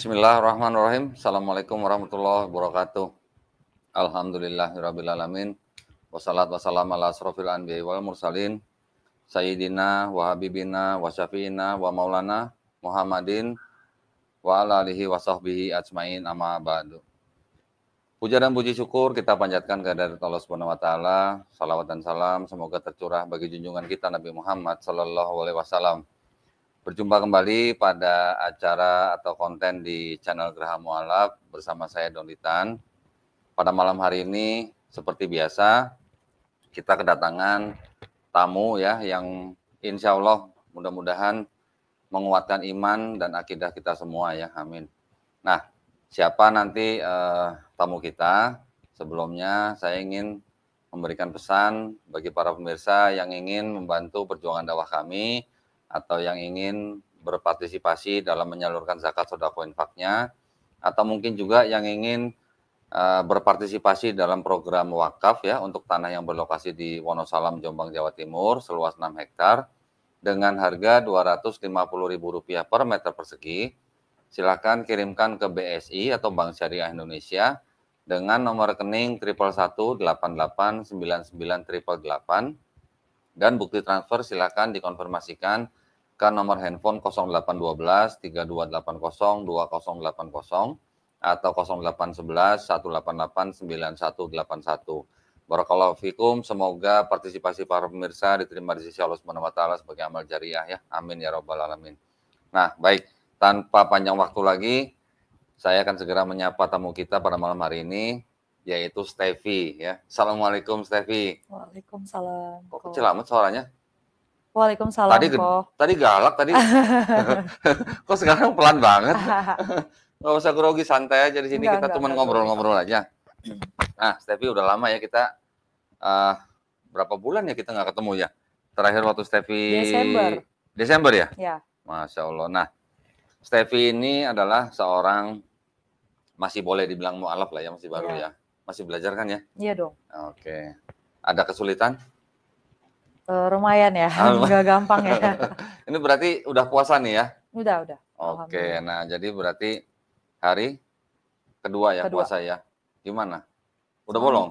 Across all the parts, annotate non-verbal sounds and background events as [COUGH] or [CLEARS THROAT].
Bismillahirrahmanirrahim. Assalamualaikum warahmatullahi wabarakatuh. Alhamdulillahirrahmanirrahim. Wassalatu wassalamu ala asrofil anbiya wal mursalin. Sayyidina wa habibina wa syafiina wa maulana Muhammadin wa ala alihi wa sahbihi ajmain amma ba'du. Puja dan puji syukur kita panjatkan kehadirat Allah Subhanahu wa taala. Salawat dan salam semoga tercurah bagi junjungan kita Nabi Muhammad sallallahu alaihi wasallam Berjumpa kembali pada acara atau konten di channel Geraha Mualaf bersama saya Doni Tan. Pada malam hari ini seperti biasa kita kedatangan tamu ya yang insya Allah mudah-mudahan menguatkan iman dan akidah kita semua ya amin. Nah siapa nanti eh, tamu kita sebelumnya saya ingin memberikan pesan bagi para pemirsa yang ingin membantu perjuangan dakwah kami atau yang ingin berpartisipasi dalam menyalurkan zakat sodako infaknya atau mungkin juga yang ingin uh, berpartisipasi dalam program wakaf ya untuk tanah yang berlokasi di Wonosalam Jombang Jawa Timur seluas 6 hektar dengan harga Rp250.000 per meter persegi silakan kirimkan ke BSI atau Bank Syariah Indonesia dengan nomor rekening 1118899888 dan bukti transfer silakan dikonfirmasikan ke nomor handphone 0812 3280 2080 atau 0811 188 9181. Barakallahu fikum. Semoga partisipasi para pemirsa diterima di sisi Allah Subhanahu wa taala sebagai amal jariah ya. Amin ya rabbal alamin. Nah, baik. Tanpa panjang waktu lagi, saya akan segera menyapa tamu kita pada malam hari ini yaitu Stevi ya. Assalamualaikum Stevi. Waalaikumsalam. Kok kecil amat suaranya? Waalaikumsalam. Tadi po. tadi galak tadi. [LAUGHS] Kok sekarang pelan banget. [LAUGHS] Gak usah grogi, santai aja di sini enggak, kita cuma ngobrol-ngobrol aja. Nah, Stevi udah lama ya kita uh, berapa bulan ya kita nggak ketemu ya? Terakhir waktu Stevi Desember. Desember ya? Ya. Masya Allah. Nah, Stevi ini adalah seorang masih boleh dibilang mualaf lah ya, masih baru ya. ya. Masih belajar kan ya? Iya dong. Oke. Ada kesulitan? Eh, lumayan ya, [LAUGHS] nggak gampang ya. [LAUGHS] Ini berarti udah puasa nih ya? Udah, udah. Oke, nah jadi berarti hari kedua ya kedua. puasa ya. Gimana? Udah bolong?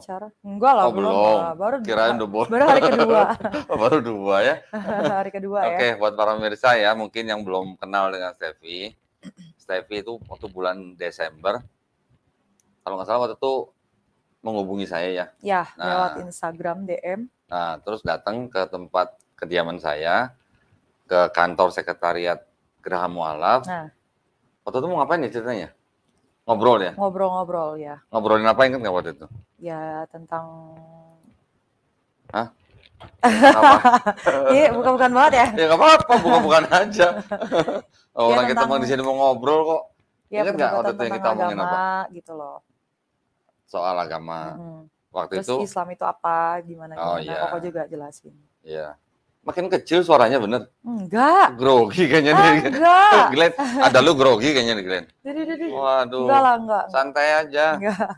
Enggak lah, oh, belum. belum. Nah, baru kirain udah bolong. Baru hari kedua. [LAUGHS] Oh, baru dua ya. hari kedua ya. Oke, buat para pemirsa ya, mungkin yang belum kenal dengan Steffi. Steffi itu waktu bulan Desember. Kalau nggak salah waktu itu menghubungi saya ya. Ya, nah, lewat Instagram DM. Nah, terus datang ke tempat kediaman saya, ke kantor sekretariat Geraha Mualaf. Nah. Waktu itu mau ngapain ya ceritanya? Ngobrol ya? Ngobrol-ngobrol ya. Ngobrolin apa yang kan waktu itu? Ya, tentang... Hah? [LAUGHS] Iya, bukan-bukan banget ya? Ya nggak apa-apa, bukan-bukan [LAUGHS] aja. Orang ya, tentang... kita mau di sini mau ngobrol kok. Ya, Ingat nggak waktu itu yang kita ngomongin apa? gitu loh soal agama. Hmm. Waktu Terus itu Islam itu apa, gimana oh, gimana. Oh, iya. Koko juga jelasin. Iya. Makin kecil suaranya bener. Enggak. Grogi kayaknya nih. Ah, enggak. [LAUGHS] Glenn, ada lu grogi kayaknya nih Glenn. Didi, didi. Waduh. Enggak lah, enggak. Santai aja. Enggak.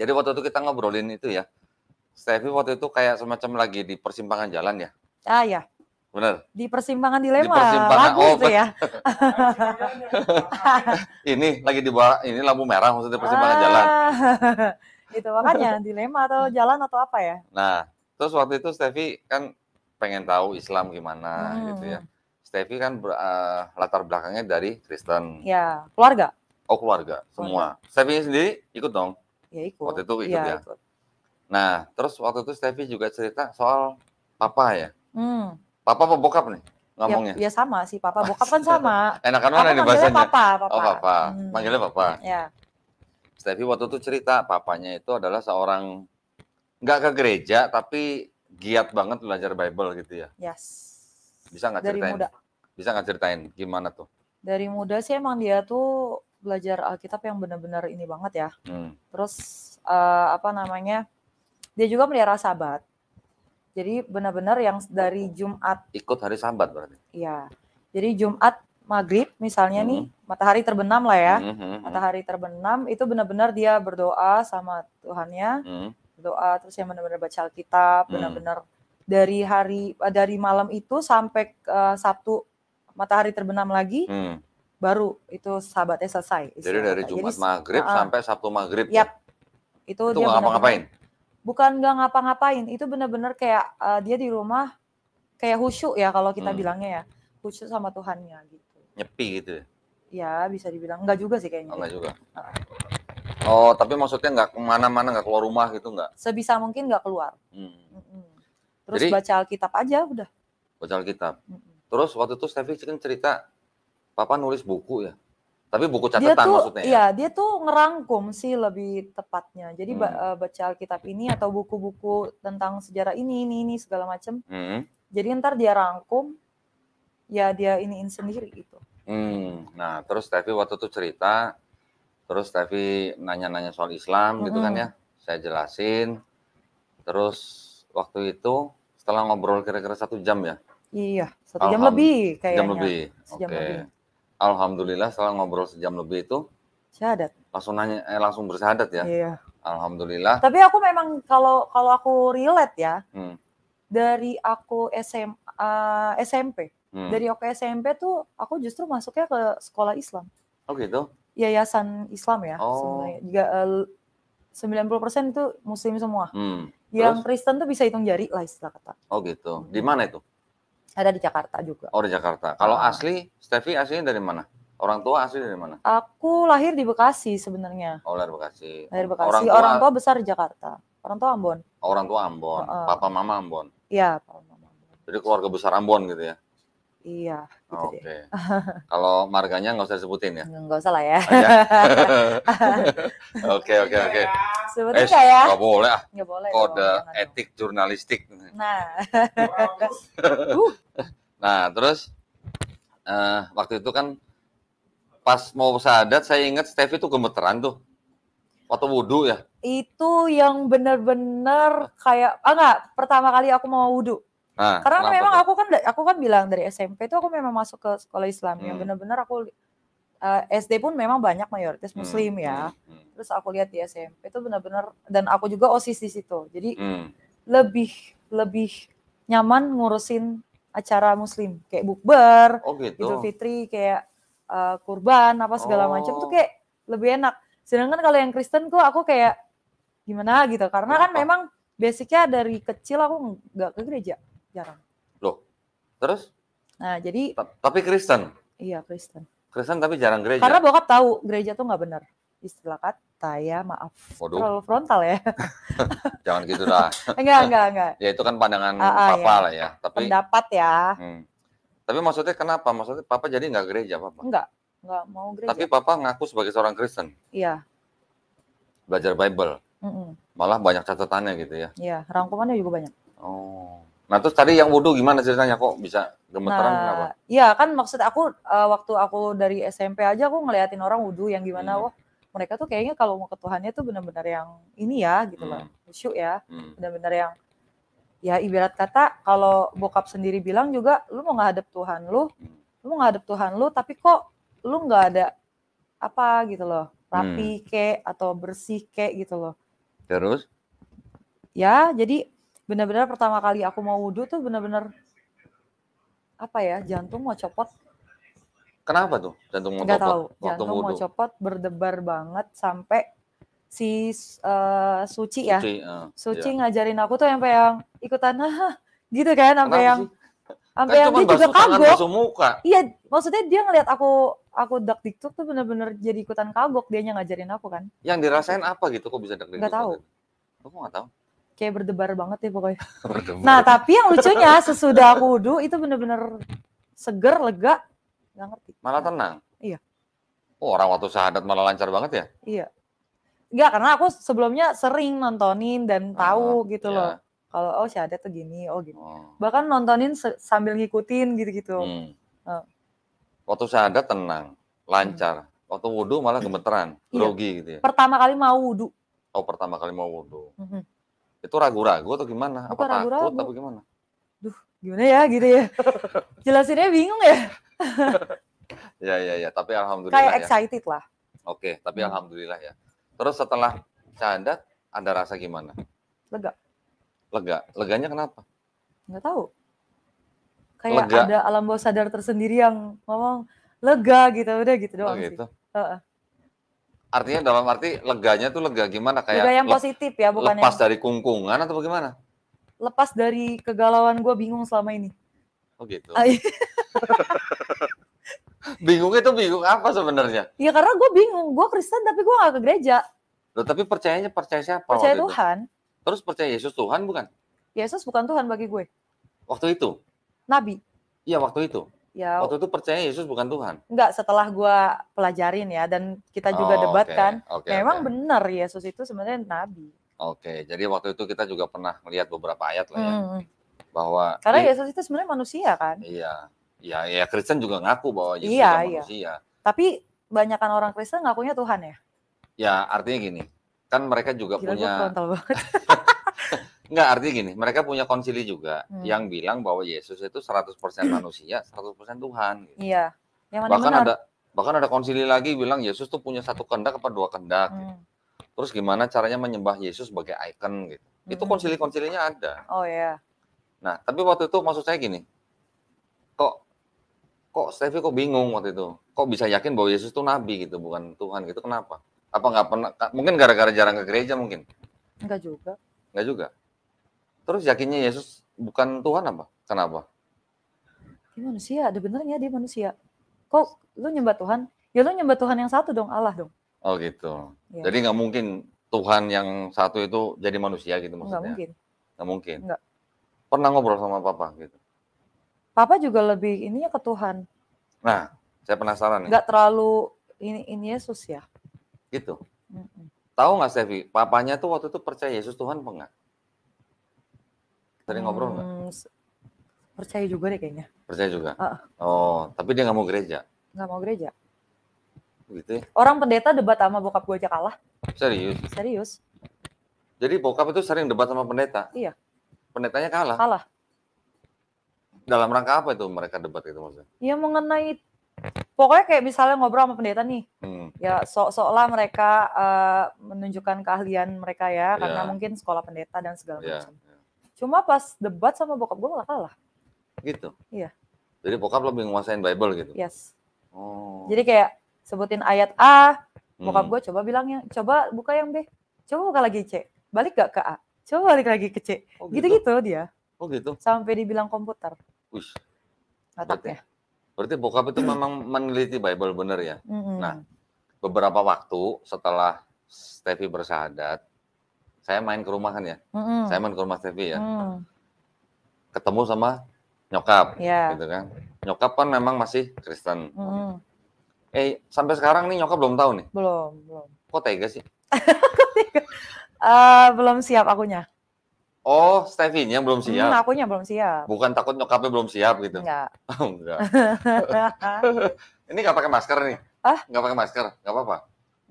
Jadi waktu itu kita ngobrolin itu ya. Stevie waktu itu kayak semacam lagi di persimpangan jalan ya. Ah ya. Benar. Di persimpangan dilema. Di persimpangan. Lagu oh, itu ya. [LAUGHS] ini lagi di bawah, ini lampu merah maksudnya persimpangan ah, jalan. [LAUGHS] Itu makanya dilema atau hmm. jalan atau apa ya. Nah, terus waktu itu Stevi kan pengen tahu Islam gimana hmm. gitu ya. Stevi kan ber, uh, latar belakangnya dari Kristen. Ya, keluarga. Oh keluarga, semua. Keluarga. Stevi sendiri ikut dong. Ya ikut. Waktu itu ikut ya. ya. Ikut. Nah, terus waktu itu Stevi juga cerita soal papa ya. Hmm. Papa apa bokap nih ya, ngomongnya? Ya, ya sama sih, papa bokap kan sama. [LAUGHS] Enakan mana nih bahasanya? Papa, papa. Oh, papa. Hmm. Manggilnya papa. Ya. Steffi waktu itu cerita papanya itu adalah seorang nggak ke gereja tapi giat banget belajar Bible gitu ya. Yes. Bisa nggak ceritain? Dari muda. Bisa nggak ceritain gimana tuh? Dari muda sih emang dia tuh belajar Alkitab yang benar-benar ini banget ya. Hmm. Terus uh, apa namanya? Dia juga melihara sahabat. Jadi benar-benar yang dari Jumat ikut hari Sabat berarti. Iya. Jadi Jumat maghrib misalnya hmm. nih mhm. matahari terbenam lah ya. Hmm, hmm, matahari terbenam itu benar-benar dia berdoa sama Tuhannya. Hmm. Berdoa terus yang benar-benar baca Alkitab, mhm. benar-benar dari hari dari malam itu sampai uh, Sabtu matahari terbenam lagi. Hmm. Baru itu sahabatnya selesai. Jadi dari Jumat Jadi, maghrib uh, sampai Sabtu maghrib. Ya? Yap. Itu, itu dia ngapa-ngapain? bukan nggak ngapa-ngapain itu bener-bener kayak uh, dia di rumah kayak husyuk ya kalau kita hmm. bilangnya ya khusyuk sama Tuhannya gitu nyepi gitu ya, ya bisa dibilang nggak juga sih kayaknya oh, nggak ya. juga uh. oh tapi maksudnya nggak kemana-mana nggak keluar rumah gitu nggak sebisa mungkin nggak keluar hmm. terus Jadi, baca Alkitab aja udah baca Alkitab mm terus waktu itu Stevie kan cerita Papa nulis buku ya tapi buku catatan dia tuh, maksudnya ya? Iya, dia tuh ngerangkum sih lebih tepatnya. Jadi hmm. Eh, baca Alkitab ini atau buku-buku tentang sejarah ini, ini, ini, segala macem. Hmm. Jadi ntar dia rangkum, ya dia iniin sendiri itu. Hmm. Nah, terus Tevi waktu itu cerita, terus Tevi nanya-nanya soal Islam hmm. gitu kan hmm. ya. Saya jelasin. Terus waktu itu setelah ngobrol kira-kira satu jam ya? Iya, satu jam lebih kayaknya. Jam lebih, oke. Okay. Alhamdulillah setelah ngobrol sejam lebih itu syahadat. Langsung nanya eh, langsung bersyahadat ya. Iya. Alhamdulillah. Tapi aku memang kalau kalau aku relate ya. Hmm. Dari aku SM, uh, SMP. Hmm. Dari aku SMP tuh aku justru masuknya ke sekolah Islam. Oh gitu. Yayasan Islam ya. Oh. Eh, sembilan juga uh, 90% itu muslim semua. Hmm. Yang Kristen tuh bisa hitung jari lah istilah kata. Oh gitu. Di mana itu? Ada di Jakarta juga. Oh, di Jakarta. Kalau oh. asli, Stevi aslinya dari mana? Orang tua asli dari mana? Aku lahir di Bekasi sebenarnya. Oh, lahir Bekasi. Lahir Bekasi. Orang tua, orang tua besar di Jakarta. Orang tua Ambon. Orang tua Ambon. Uh, Papa mama Ambon. Iya, papa mama Ambon. Jadi keluarga besar Ambon gitu ya. Iya. Gitu Oke. Okay. [LAUGHS] Kalau marganya nggak usah sebutin ya? Nggak usah lah ya. Oh, iya? [LAUGHS] Oke oke oke. Sebutin eh, ya? Nggak boleh ah. Nggak boleh. Kode dong. etik jurnalistik. Nah. [LAUGHS] Uh. nah terus uh, waktu itu kan pas mau sadat saya ingat Stevie tuh gemeteran tuh. Waktu wudhu ya? Itu yang bener-bener kayak, ah nggak, pertama kali aku mau wudhu Nah, Karena memang aku kan aku kan bilang dari SMP itu aku memang masuk ke sekolah Islam ya. hmm. yang benar-benar aku uh, eh, SD pun memang banyak mayoritas hmm, Muslim ya. hmm. ya. Hmm. Terus aku lihat di SMP itu benar-benar dan aku juga osis di situ. Jadi hmm. lebih lebih nyaman ngurusin acara Muslim kayak bukber, oh gitu. Idul Fitri, kayak uh, kurban apa segala oh. macam tuh kayak lebih enak. Sedangkan kalau yang Kristen tuh aku kayak gimana gitu karena kan memang basicnya dari kecil aku nggak ke gereja jarang. Loh, terus? Nah, jadi. T tapi Kristen. Iya Kristen. Kristen tapi jarang gereja. Karena bokap tahu gereja tuh nggak benar istilah kata ya maaf Waduh. terlalu frontal ya [LAUGHS] jangan gitu dah [LAUGHS] enggak enggak enggak ya itu kan pandangan A ah, -a, ah, papa ya. lah ya tapi pendapat ya hmm. tapi maksudnya kenapa maksudnya papa jadi nggak gereja papa enggak enggak mau gereja tapi papa ngaku sebagai seorang Kristen iya belajar Bible mm -mm. malah banyak catatannya gitu ya iya rangkumannya juga banyak oh Nah terus tadi yang wudhu gimana ceritanya kok bisa gemeteran nah, kenapa? Iya kan maksud aku uh, waktu aku dari SMP aja aku ngeliatin orang wudhu yang gimana hmm. wah mereka tuh kayaknya kalau mau ke Tuhannya tuh benar-benar yang ini ya gitu hmm. loh khusyuk ya hmm. benar-benar yang ya ibarat kata kalau bokap sendiri bilang juga lu mau ngadep Tuhan lu hmm. lu mau ngadep Tuhan lu tapi kok lu nggak ada apa gitu loh rapi hmm. kek atau bersih kek gitu loh terus ya jadi benar-benar pertama kali aku mau wudhu tuh benar-benar apa ya jantung mau copot Kenapa tuh jantung mau Nggak copot? Tahu. Jantung mau copot berdebar banget sampai si uh, Suci ya. Suci, uh, Suci iya. ngajarin aku tuh sampai yang ikutan gitu kan sampai yang sampai kan yang dia juga kagok. Muka. Iya, maksudnya dia ngeliat aku aku dak tiktok tuh benar-benar jadi ikutan kagok dia ngajarin aku kan. Yang dirasain apa gitu kok bisa dak tiktok Gak tahu. Aku nggak tahu kayak berdebar banget ya pokoknya. Nah tapi yang lucunya sesudah aku wudhu itu bener-bener seger, lega, nggak ngerti. Malah tenang. Iya. Oh, orang waktu sahadat malah lancar banget ya? Iya. Enggak, karena aku sebelumnya sering nontonin dan oh, tahu oh, gitu iya. loh. Kalau oh syahadat tuh gini, oh gitu. Oh. Bahkan nontonin sambil ngikutin gitu-gitu. Hmm. Oh. Waktu syahadat tenang, lancar. Hmm. Waktu wudhu malah gemeteran, iya. grogi iya. gitu ya. Pertama kali mau wudhu. Oh, pertama kali mau wudhu. Mm -hmm. Itu ragu-ragu atau gimana? Bukan apa ragu-ragu. takut atau gimana? Duh, gimana ya gitu ya. [LAUGHS] Jelasinnya bingung ya. [LAUGHS] ya ya ya, tapi alhamdulillah Kayak ya. excited lah. Oke, tapi hmm. alhamdulillah ya. Terus setelah cadat, Anda rasa gimana? Lega. Lega. Leganya kenapa? Nggak tahu. Kayak Lega. ada alam bawah sadar tersendiri yang ngomong lega gitu udah gitu oh, doang oh, gitu. sih. Uh -uh artinya dalam arti leganya tuh lega gimana kayak lega yang positif ya bukan lepas yang... dari kungkungan atau bagaimana lepas dari kegalauan gue bingung selama ini oh gitu ah, iya. [LAUGHS] bingung itu bingung apa sebenarnya ya karena gue bingung gue Kristen tapi gue gak ke gereja Loh, tapi percayanya percaya siapa percaya Tuhan itu? terus percaya Yesus Tuhan bukan Yesus bukan Tuhan bagi gue waktu itu nabi iya waktu itu ya waktu itu percaya Yesus bukan Tuhan enggak setelah gua pelajarin ya dan kita juga oh, debatkan, okay. okay, memang okay. benar Yesus itu sebenarnya nabi oke okay. jadi waktu itu kita juga pernah melihat beberapa ayat lah ya hmm. bahwa karena Yesus itu sebenarnya manusia kan iya iya ya Kristen juga ngaku bahwa Yesus iya, iya. manusia tapi banyakkan orang Kristen ngakunya Tuhan ya ya artinya gini kan mereka juga Gila, punya [LAUGHS] Enggak, arti gini, mereka punya konsili juga hmm. yang bilang bahwa Yesus itu 100% [CLEARS THROAT] manusia, 100% Tuhan. Gitu. Iya. Yang bahkan ada bahkan ada konsili lagi bilang Yesus tuh punya satu kendak apa dua kendak. Gitu. Hmm. Gitu. Terus gimana caranya menyembah Yesus sebagai ikon gitu. Hmm. Itu konsili-konsilinya ada. Oh iya. Nah, tapi waktu itu maksud saya gini. Kok kok Stevie kok bingung waktu itu? Kok bisa yakin bahwa Yesus tuh nabi gitu, bukan Tuhan gitu? Kenapa? Apa nggak pernah? Mungkin gara-gara jarang ke gereja mungkin. Enggak juga. Enggak juga. Terus yakinnya Yesus bukan Tuhan apa? Kenapa? Dia manusia, ada benernya dia manusia. Kok lu nyembah Tuhan? Ya lu nyembah Tuhan yang satu dong, Allah dong. Oh gitu. Ya. Jadi nggak mungkin Tuhan yang satu itu jadi manusia gitu maksudnya? Nggak mungkin. Nggak mungkin? Nggak. Pernah ngobrol sama Papa gitu? Papa juga lebih ininya ke Tuhan. Nah, saya penasaran Nggak Nggak terlalu ini, ini Yesus ya. Gitu. Mm -mm. Tahu nggak Sevi, papanya tuh waktu itu percaya Yesus Tuhan apa Sering ngobrol nggak? Hmm, percaya juga deh kayaknya. Percaya juga. Uh. Oh, tapi dia nggak mau gereja. Nggak mau gereja. Gitu ya? Orang pendeta debat sama bokap gue aja kalah. Serius? Serius. Jadi bokap itu sering debat sama pendeta? Iya. Pendetanya kalah? Kalah. Dalam rangka apa itu mereka debat itu maksudnya? Ya mengenai pokoknya kayak misalnya ngobrol sama pendeta nih, hmm. ya sok-sok lah mereka uh, menunjukkan keahlian mereka ya, iya. karena mungkin sekolah pendeta dan segala yeah. macam. Iya. Cuma pas debat sama bokap gue malah kalah. Gitu. Iya. Jadi bokap lebih menguasain Bible gitu. Yes. Oh. Jadi kayak sebutin ayat A, bokap hmm. gue coba bilangnya, coba buka yang B, coba buka lagi C, balik gak ke A, coba balik lagi ke C, oh, gitu. gitu-gitu dia. Oh gitu. Sampai dibilang komputer. Wih. Otaknya. Berarti, berarti bokap itu memang meneliti Bible bener ya. Mm-hmm. Nah, beberapa waktu setelah Stevie bersahadat, saya main ke rumah kan ya, mm-hmm. saya main ke rumah Stevi ya, mm. ketemu sama nyokap, yeah. gitu kan. Nyokap kan memang masih Kristen. Mm. Eh sampai sekarang nih nyokap belum tahu nih. Belum, belum. Kok tega sih? Uh, [LAUGHS] belum siap akunya. Oh, Stevinya belum mm, siap. Hmm, akunya belum siap. Bukan takut nyokapnya belum siap gitu. Enggak. [LAUGHS] Oh, enggak. [LAUGHS] Ini nggak pakai masker nih? Ah? Nggak pakai masker, nggak apa-apa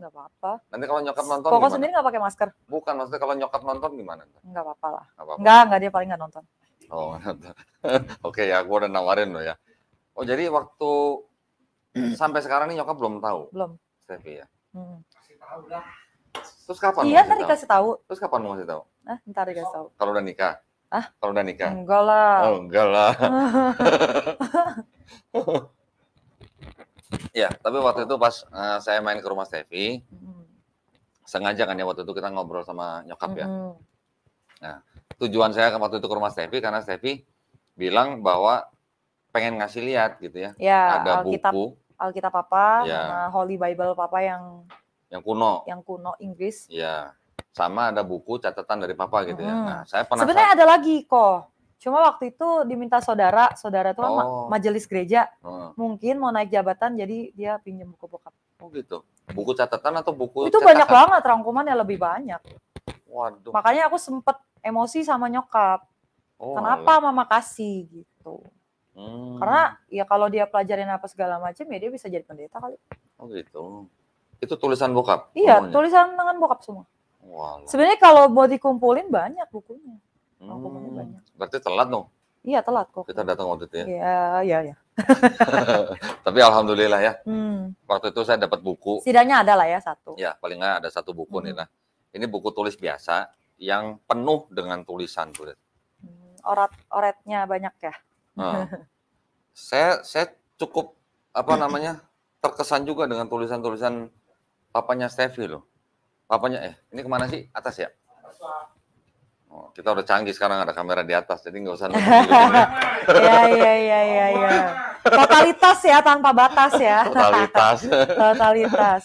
nggak apa-apa. Nanti kalau nyokap nonton Koko gimana? sendiri nggak pakai masker? Bukan, maksudnya kalau nyokap nonton gimana? Nggak apa-apa lah. Nggak, nggak, dia paling nggak nonton. Oh, [LAUGHS] Oke okay, ya, gue udah nawarin loh ya. Oh, jadi waktu [CLEARS THROAT] sampai sekarang nih nyokap belum tahu? Belum. tapi ya? Hmm. Kasih tahu lah. Terus kapan? Iya, tadi kasih tahu. Terus kapan mau kasih tahu? Ah, ntar dikasih tahu. Kalau udah nikah? Ah? Kalau udah nikah? Enggak lah. Oh, enggak lah. [LAUGHS] [LAUGHS] Ya, tapi waktu oh. itu pas uh, saya main ke rumah Stevi, mm. sengaja kan ya waktu itu kita ngobrol sama nyokap mm. ya. Nah, tujuan saya waktu itu ke rumah Stevi karena Stevi bilang bahwa pengen ngasih lihat gitu ya, ya ada Alkitab, buku Alkitab papa. ya. Holy Bible papa yang yang kuno, yang kuno Inggris. Ya, sama ada buku catatan dari papa gitu mm. ya. Nah, saya pernah. Sebenarnya ada lagi kok Cuma waktu itu diminta saudara, saudara tuh kan ma oh. majelis gereja, oh. mungkin mau naik jabatan, jadi dia pinjam buku bokap. Oh gitu. Buku catatan atau buku? Itu cetakan? banyak banget yang lebih banyak. Waduh. Makanya aku sempet emosi sama nyokap. Oh, Kenapa Allah. mama kasih gitu? Hmm. Karena ya kalau dia pelajarin apa segala macam ya dia bisa jadi pendeta kali. Oh gitu. Itu tulisan bokap? Iya, semuanya. tulisan tangan bokap semua. Sebenarnya kalau mau dikumpulin banyak bukunya. Hukumannya hmm. banyak. Berarti telat dong? Iya telat kok. Kita datang waktu itu ya? Iya, iya, iya. [LAUGHS] Tapi alhamdulillah ya. Hmm. Waktu itu saya dapat buku. Setidaknya ada lah ya satu. Ya, paling nggak ada satu buku hmm. nih lah. Ini buku tulis biasa yang penuh dengan tulisan, tuh. Hmm, orat oretnya banyak ya. Hmm. [LAUGHS] saya saya cukup apa namanya terkesan juga dengan tulisan-tulisan papanya Stevie loh. Papanya eh ini kemana sih atas ya? Oh, kita udah canggih sekarang ada kamera di atas, jadi nggak usah. [LAUGHS] Iya iya iya iya. Ya. Totalitas ya tanpa batas ya. Totalitas. [LAUGHS] Totalitas.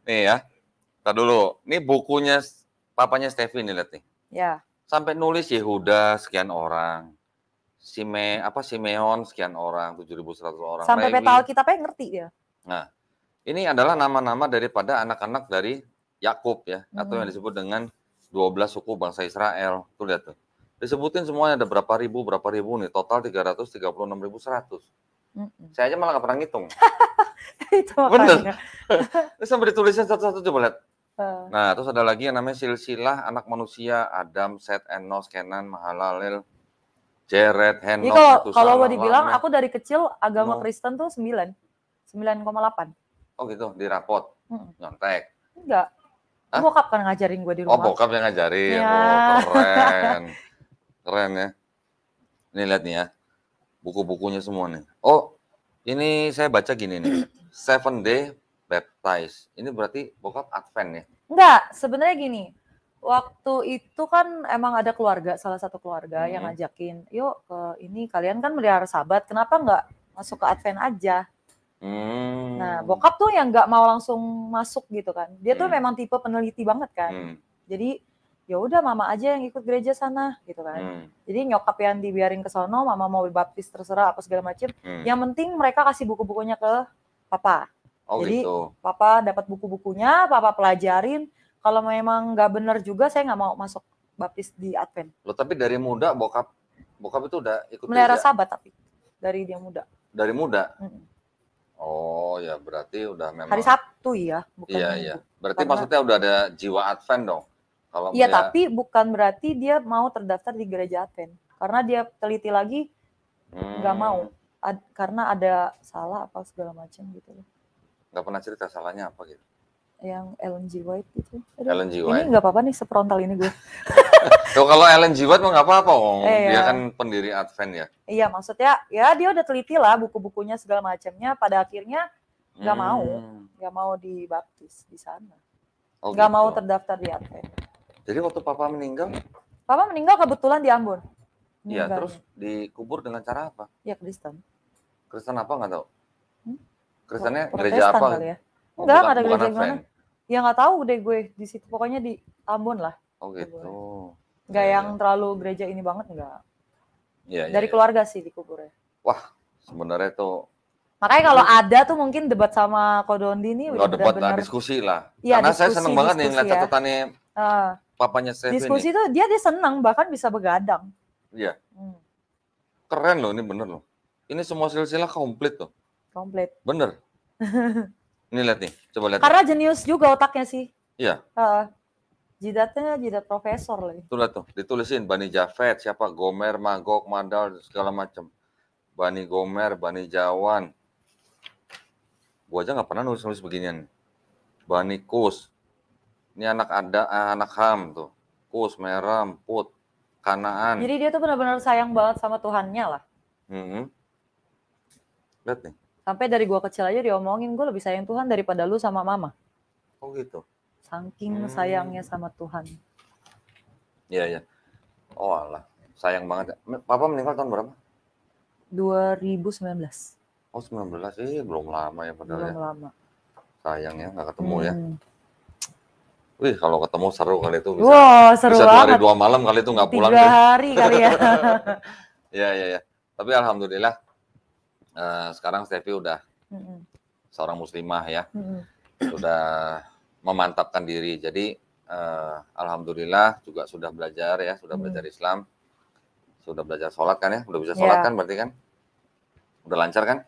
[LAUGHS] nih ya, kita dulu. Ini bukunya papanya Stevie nih lihat nih. Ya. Sampai nulis Yehuda sekian orang. Sime apa Simeon sekian orang, 7.100 orang. Sampai Lewi. kita Alkitabnya ngerti ya. Nah, ini adalah nama-nama daripada anak-anak dari Yakub ya hmm. atau yang hmm. disebut dengan 12 suku bangsa Israel. Tuh lihat tuh. Disebutin semuanya ada berapa ribu, berapa ribu nih. Total 336.100. Hmm. Saya aja malah gak pernah ngitung. [LAUGHS] itu Bener. Ini sampai ditulisnya satu-satu coba lihat. Nah, terus ada lagi yang namanya silsilah anak manusia Adam, Seth, Enos, Kenan, Mahalalel, Jared, Henok. Ini kalau kalau mau dibilang aku dari kecil agama no. Kristen tuh 9. 9,8. Oh gitu, di rapot. Mm Nyontek. Enggak. Hah? Bokap kan ngajarin gue di oh, rumah. Oh bokap yang ngajarin, ya. oh, keren. [LAUGHS] keren ya. Ini lihat nih ya, buku-bukunya semua nih. Oh, ini saya baca gini nih, [CLEARS THROAT] Seven Day Baptize. Ini berarti bokap Advent ya? Enggak, sebenarnya gini, waktu itu kan emang ada keluarga salah satu keluarga hmm. yang mm-hmm. ngajakin yuk ke ini kalian kan melihara sahabat kenapa enggak masuk ke Advent aja Hmm. Nah, bokap tuh yang nggak mau langsung masuk gitu kan. Dia tuh hmm. memang tipe peneliti banget kan. Hmm. Jadi ya udah mama aja yang ikut gereja sana gitu kan. Hmm. Jadi nyokap yang dibiarin ke sono, mama mau baptis terserah apa segala macem. Hmm. Yang penting mereka kasih buku-bukunya ke papa. Oh, Jadi gitu. papa dapat buku-bukunya, papa pelajarin. Kalau memang nggak bener juga, saya nggak mau masuk baptis di Advent. Loh, tapi dari muda bokap bokap itu udah ikut melihara gereja. sahabat tapi dari dia muda. Dari muda. Hmm Oh ya berarti udah memang hari Sabtu ya, bukan Iya iya. Berarti Karena... maksudnya udah ada jiwa Advent dong. Kalau Iya, dia... tapi bukan berarti dia mau terdaftar di gereja Advent. Karena dia teliti lagi nggak hmm. mau Ad, karena ada salah apa segala macam gitu loh. Nggak pernah cerita salahnya apa gitu yang Ellen G. White gitu. Ellen G. White. Ini nggak apa-apa nih seprontal ini gue. [LAUGHS] Tuh kalau Ellen G. White mah nggak apa-apa, Om. Eh, iya, iya. dia ya. kan pendiri Advent ya. Iya, maksudnya ya dia udah teliti lah buku-bukunya segala macamnya. Pada akhirnya nggak hmm. mau, nggak mau dibaptis di sana. Oh, nggak gitu. mau terdaftar di Advent. Jadi waktu Papa meninggal? Papa meninggal kebetulan di Ambon. Iya, terus dikubur dengan cara apa? Ya Kristen. Kristen apa nggak tau? Hmm? Kristennya Protestan gereja apa? Kali ya? Enggak, oh, enggak ada gereja mana Ya nggak tahu deh gue di situ pokoknya di Ambon lah. Oh gitu. Enggak iya, ya, yang ya. terlalu gereja ini banget enggak. Ya, iya, Dari ya, keluarga sih kuburnya Wah, sebenarnya tuh Makanya kalau ada tuh mungkin debat sama Kodondi ini udah debat lah diskusi lah. Ya, Karena diskusi, saya seneng banget nih ngeliat ya. catatannya ya. papanya saya Diskusi ini. tuh dia dia seneng bahkan bisa begadang. Iya. Hmm. Keren loh ini bener loh. Ini semua silsilah komplit tuh Komplit. Bener. [LAUGHS] Ini lihat nih, coba lihat. Karena jenius juga otaknya sih. Iya. Uh, jidatnya jidat profesor lagi. Tuh lihat tuh, ditulisin Bani Jafet, siapa Gomer, Magok, Mandal, segala macem. Bani Gomer, Bani Jawan. Gua aja nggak pernah nulis nulis beginian. Bani Kus. Ini anak ada eh, anak Ham tuh. Kus, Meram, Put, Kanaan. Jadi dia tuh benar-benar sayang banget sama Tuhannya lah. Mm -hmm. Lihat nih. Sampai dari gua kecil aja diomongin gua lebih sayang Tuhan daripada lu sama mama. Oh gitu. Saking hmm. sayangnya sama Tuhan. Iya iya Oh Allah, sayang banget. Papa meninggal tahun berapa? 2019. Oh 19, eh belum lama ya padahal belum ya. lama. Sayang ya nggak ketemu ya. hmm. ya. Wih, kalau ketemu seru kali itu bisa. Wow, seru bisa dua hari dua malam kali itu nggak pulang. Tiga hari deh. kali ya. [LAUGHS] Iya, iya, iya. Tapi alhamdulillah Eh, sekarang Stevi udah mm-hmm. seorang muslimah ya, mm-hmm. sudah memantapkan diri. Jadi uh, alhamdulillah juga sudah belajar ya, sudah mm. belajar Islam, sudah belajar sholat kan ya, sudah bisa sholat yeah. kan berarti kan, udah lancar kan?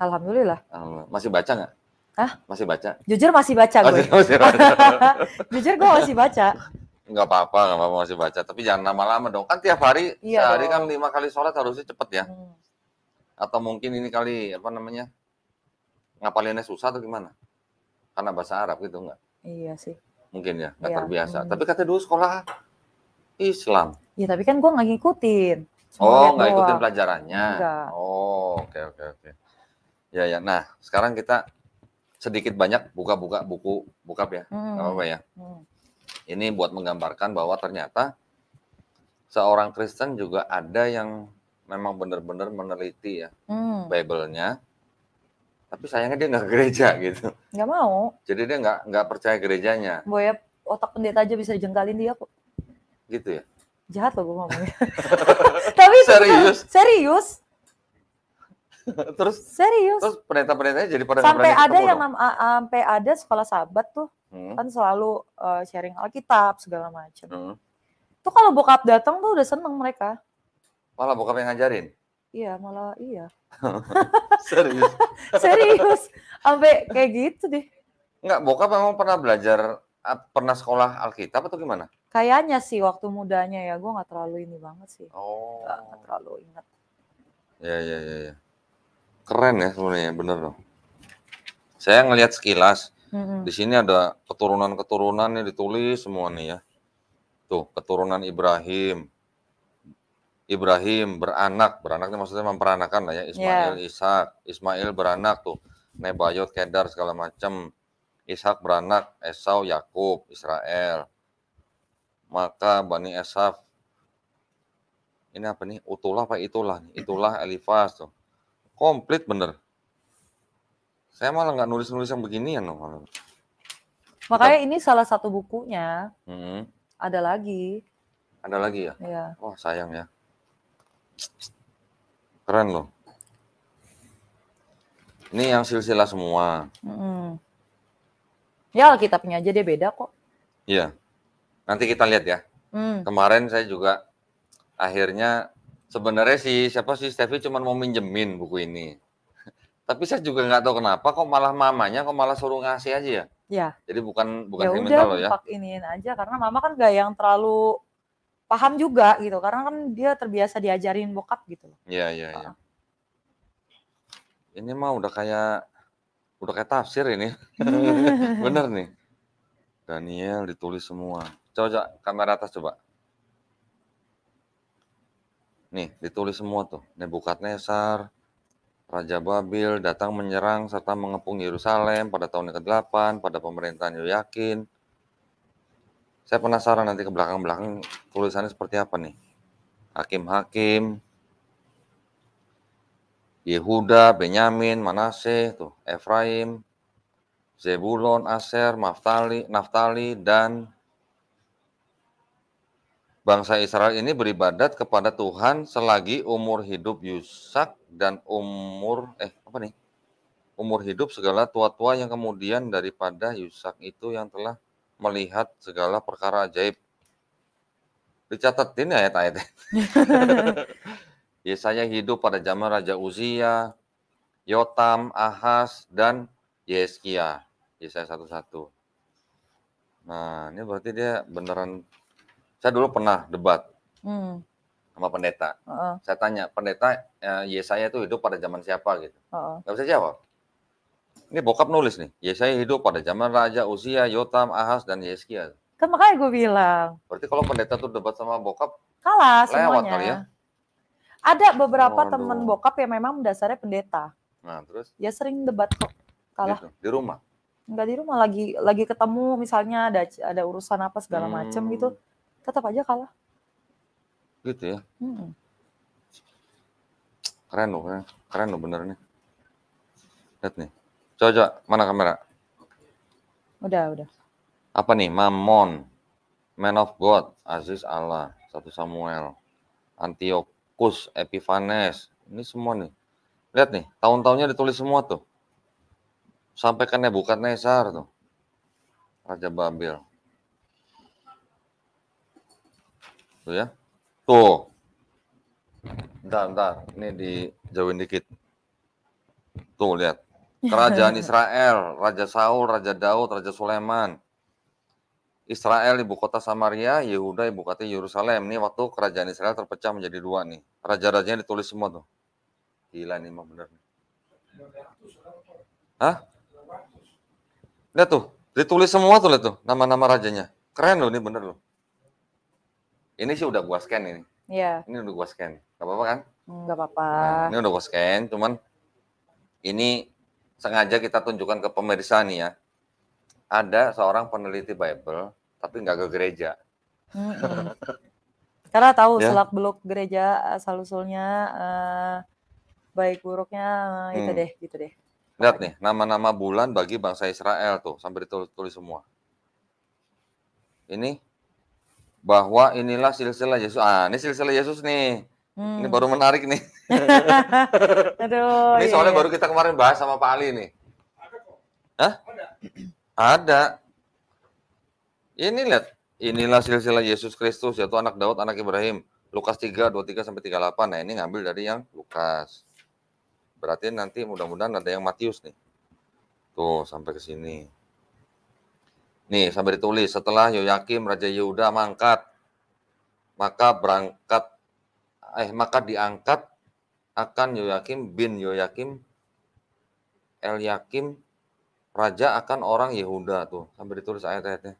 Alhamdulillah. alhamdulillah. masih baca nggak? Hah? Masih baca? Jujur masih baca oh, gue. Masih, masih baca. [LAUGHS] Jujur gue masih baca. Enggak apa-apa, enggak apa-apa masih baca. Tapi jangan lama-lama dong. Kan tiap hari, iya sehari kan dong. kan lima kali sholat harusnya cepet ya. Hmm. Atau mungkin ini kali apa namanya ngapalinnya susah atau gimana? Karena bahasa Arab gitu enggak? Iya sih. Mungkin ya, nggak ya. terbiasa. Hmm. Tapi kata dulu sekolah Islam. Ya tapi kan gue nggak ngikutin. oh, nggak ikutin pelajarannya. Enggak. Oh, oke okay, oke okay, oke. Okay. Ya ya. Nah, sekarang kita sedikit banyak buka-buka buku buka ya, hmm. apa ya. Hmm. Ini buat menggambarkan bahwa ternyata seorang Kristen juga ada yang memang benar-benar meneliti ya hmm. Bible-nya. Tapi sayangnya dia nggak gereja [LAUGHS] gitu. Nggak mau. Jadi dia nggak nggak percaya gerejanya. ya otak pendeta aja bisa dijengkalin dia kok. Gitu ya. Jahat loh gue ngomongnya. [LAUGHS] Tapi serius. Kan, serius. terus serius. Terus pendeta-pendetanya jadi pada sampai ada yang dong. sampai ada sekolah sahabat tuh hmm. kan selalu uh, sharing Alkitab segala macam. Hmm. Tuh kalau bokap datang tuh udah seneng mereka. Malah bokap yang ngajarin? Iya, malah iya. [LAUGHS] Serius? [LAUGHS] Serius. Sampai kayak gitu deh. Enggak, bokap emang pernah belajar, pernah sekolah Alkitab atau gimana? Kayaknya sih waktu mudanya ya, gue gak terlalu ini banget sih. Oh. Gak, gak terlalu ingat. Iya, iya, iya. ya. Keren ya sebenarnya, bener dong. Saya ngelihat sekilas, mm-hmm. di sini ada keturunan keturunan yang ditulis semua nih ya. Tuh, keturunan Ibrahim, Ibrahim beranak, beranaknya maksudnya memperanakan lah ya, iya. Ismail, yeah. Ishak, Ismail beranak tuh, Nebayot, Kedar segala macam, Ishak beranak, Esau, Yakub, Israel. Maka Bani Esaf ini apa nih? Utulah apa itulah? Itulah [LAUGHS] Elifas tuh. Komplit bener. Saya malah nggak nulis-nulis yang beginian loh. Makanya ini salah satu bukunya. Hmm. Ada lagi. Ada lagi ya? Iya. Wah sayang ya. Keren loh. Ini yang silsilah semua. Mm. Ya Alkitabnya aja dia beda kok. Iya. Nanti kita lihat ya. Mm. Kemarin saya juga akhirnya sebenarnya si siapa sih Stevie cuma mau minjemin buku ini. [LAUGHS] Tapi saya juga nggak tahu kenapa kok malah mamanya kok malah suruh ngasih aja ya. Ya. Jadi bukan bukan ya udah, loh ya. Pak iniin aja karena mama kan gak yang terlalu paham juga gitu karena kan dia terbiasa diajarin bokap gitu loh. Iya iya iya. Ini mah udah kayak udah kayak tafsir ini. [LAUGHS] Bener nih. Daniel ditulis semua. Coba, coba kamera atas coba. Nih, ditulis semua tuh. Nebukadnezar, Raja Babil datang menyerang serta mengepung Yerusalem pada tahun ke-8 pada pemerintahan Yoyakin saya penasaran nanti ke belakang-belakang tulisannya seperti apa nih. Hakim-hakim, Yehuda, Benyamin, Manase, tuh, Efraim, Zebulon, Aser, Maftali, Naftali, dan bangsa Israel ini beribadat kepada Tuhan selagi umur hidup Yusak dan umur eh apa nih? Umur hidup segala tua-tua yang kemudian daripada Yusak itu yang telah melihat segala perkara ajaib. Dicatatin ya ayat-ayat. Yesaya ya. [LAUGHS] Ya, hidup pada zaman Raja Uzia, Yotam, Ahas, dan Yeskia. Yesaya satu-satu. Nah, ini berarti dia beneran. Saya dulu pernah debat hmm. sama pendeta. Uh -uh. Saya tanya, pendeta eh, Yesaya itu hidup pada zaman siapa gitu. Uh -uh. Gak bisa jawab. Ini bokap nulis nih. Yesaya ya, hidup pada zaman Raja Usia, Yotam, Ahas, dan Yeskia. Kan makanya gue bilang. Berarti kalau pendeta tuh debat sama bokap, kalah semuanya. ya. Ada beberapa oh, temen bokap yang memang dasarnya pendeta. Nah, terus? Ya sering debat kok. Kalah. Gitu. Di rumah? Enggak di rumah, lagi lagi ketemu misalnya ada ada urusan apa segala hmm. macem gitu. Tetap aja kalah. Gitu ya? Hmm. Keren loh, keren, keren loh bener nih. Lihat nih. Coba, mana kamera? Udah, udah. Apa nih? Mammon, Man of God, Aziz Allah, satu Samuel, Antiochus, Epiphanes. Ini semua nih. Lihat nih, tahun-tahunnya ditulis semua tuh. Sampai bukan Nesar tuh. Raja Babel. Tuh ya. Tuh. Bentar, bentar. Ini dijauhin dikit. Tuh, lihat. Kerajaan [LAUGHS] Israel, Raja Saul, Raja Daud, Raja Sulaiman. Israel ibu kota Samaria, Yehuda ibu kota Yerusalem. Ini waktu kerajaan Israel terpecah menjadi dua nih. Raja-rajanya ditulis semua tuh. Gila ini mah bener. Hah? Lihat tuh, ditulis semua tuh lihat tuh nama-nama rajanya. Keren loh ini bener loh. Ini sih udah gua scan ini. Iya. Ini udah gua scan. Gak apa-apa kan? Gak apa-apa. Nah, ini udah gua scan, cuman ini sengaja kita tunjukkan ke pemirsa nih ya. Ada seorang peneliti Bible tapi nggak ke gereja. -hmm. Karena tahu ya. selak beluk gereja eh, asal usulnya uh, baik buruknya uh, itu hmm. deh gitu deh. Lihat nih nama-nama bulan bagi bangsa Israel tuh sampai ditulis semua. Ini bahwa inilah silsilah Yesus. Ah, ini silsilah Yesus nih. Hmm. Ini baru menarik nih. [LAUGHS] Aduh. Ini iya, soalnya iya. baru kita kemarin bahas sama Pak Ali nih. Ada Hah? Ada. Ada. Ini lihat, inilah silsilah Yesus Kristus yaitu anak Daud, anak Ibrahim. Lukas 3 23 sampai 38. Nah, ini ngambil dari yang Lukas. Berarti nanti mudah-mudahan ada yang Matius nih. Tuh, sampai ke sini. Nih, sampai ditulis setelah Yoyakim raja Yehuda mangkat, maka berangkat eh maka diangkat akan Yoyakim bin Yoyakim El Yakim raja akan orang Yehuda tuh sampai ditulis ayat-ayatnya.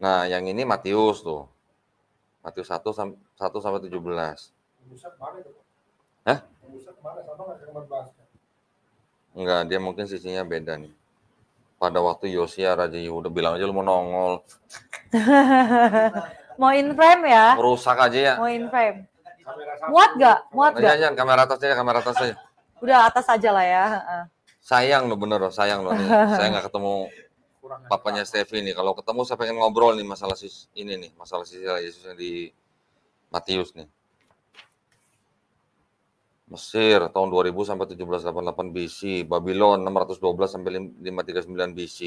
Nah, yang ini Matius tuh. Matius 1 1 sampai 17. Hah? Enggak, dia mungkin sisinya beda nih. Pada waktu Yosia Raja Yehuda bilang aja lu mau nongol. [LAUGHS] Mau in frame ya? Rusak aja ya. Mau in iya. frame. Muat gak? Muat iya, gak? Jangan, iya, kamera atasnya, kamera atasnya. Udah atas aja lah ya. Sayang lo bener loh, sayang loh. Nih. [LAUGHS] Saya nggak ketemu papanya Stevie nih. Kalau ketemu saya pengen ngobrol nih masalah sis ini nih, masalah siswa Yesus di Matius nih. Mesir tahun 2000 sampai 1788 BC, Babylon 612 sampai 539 BC.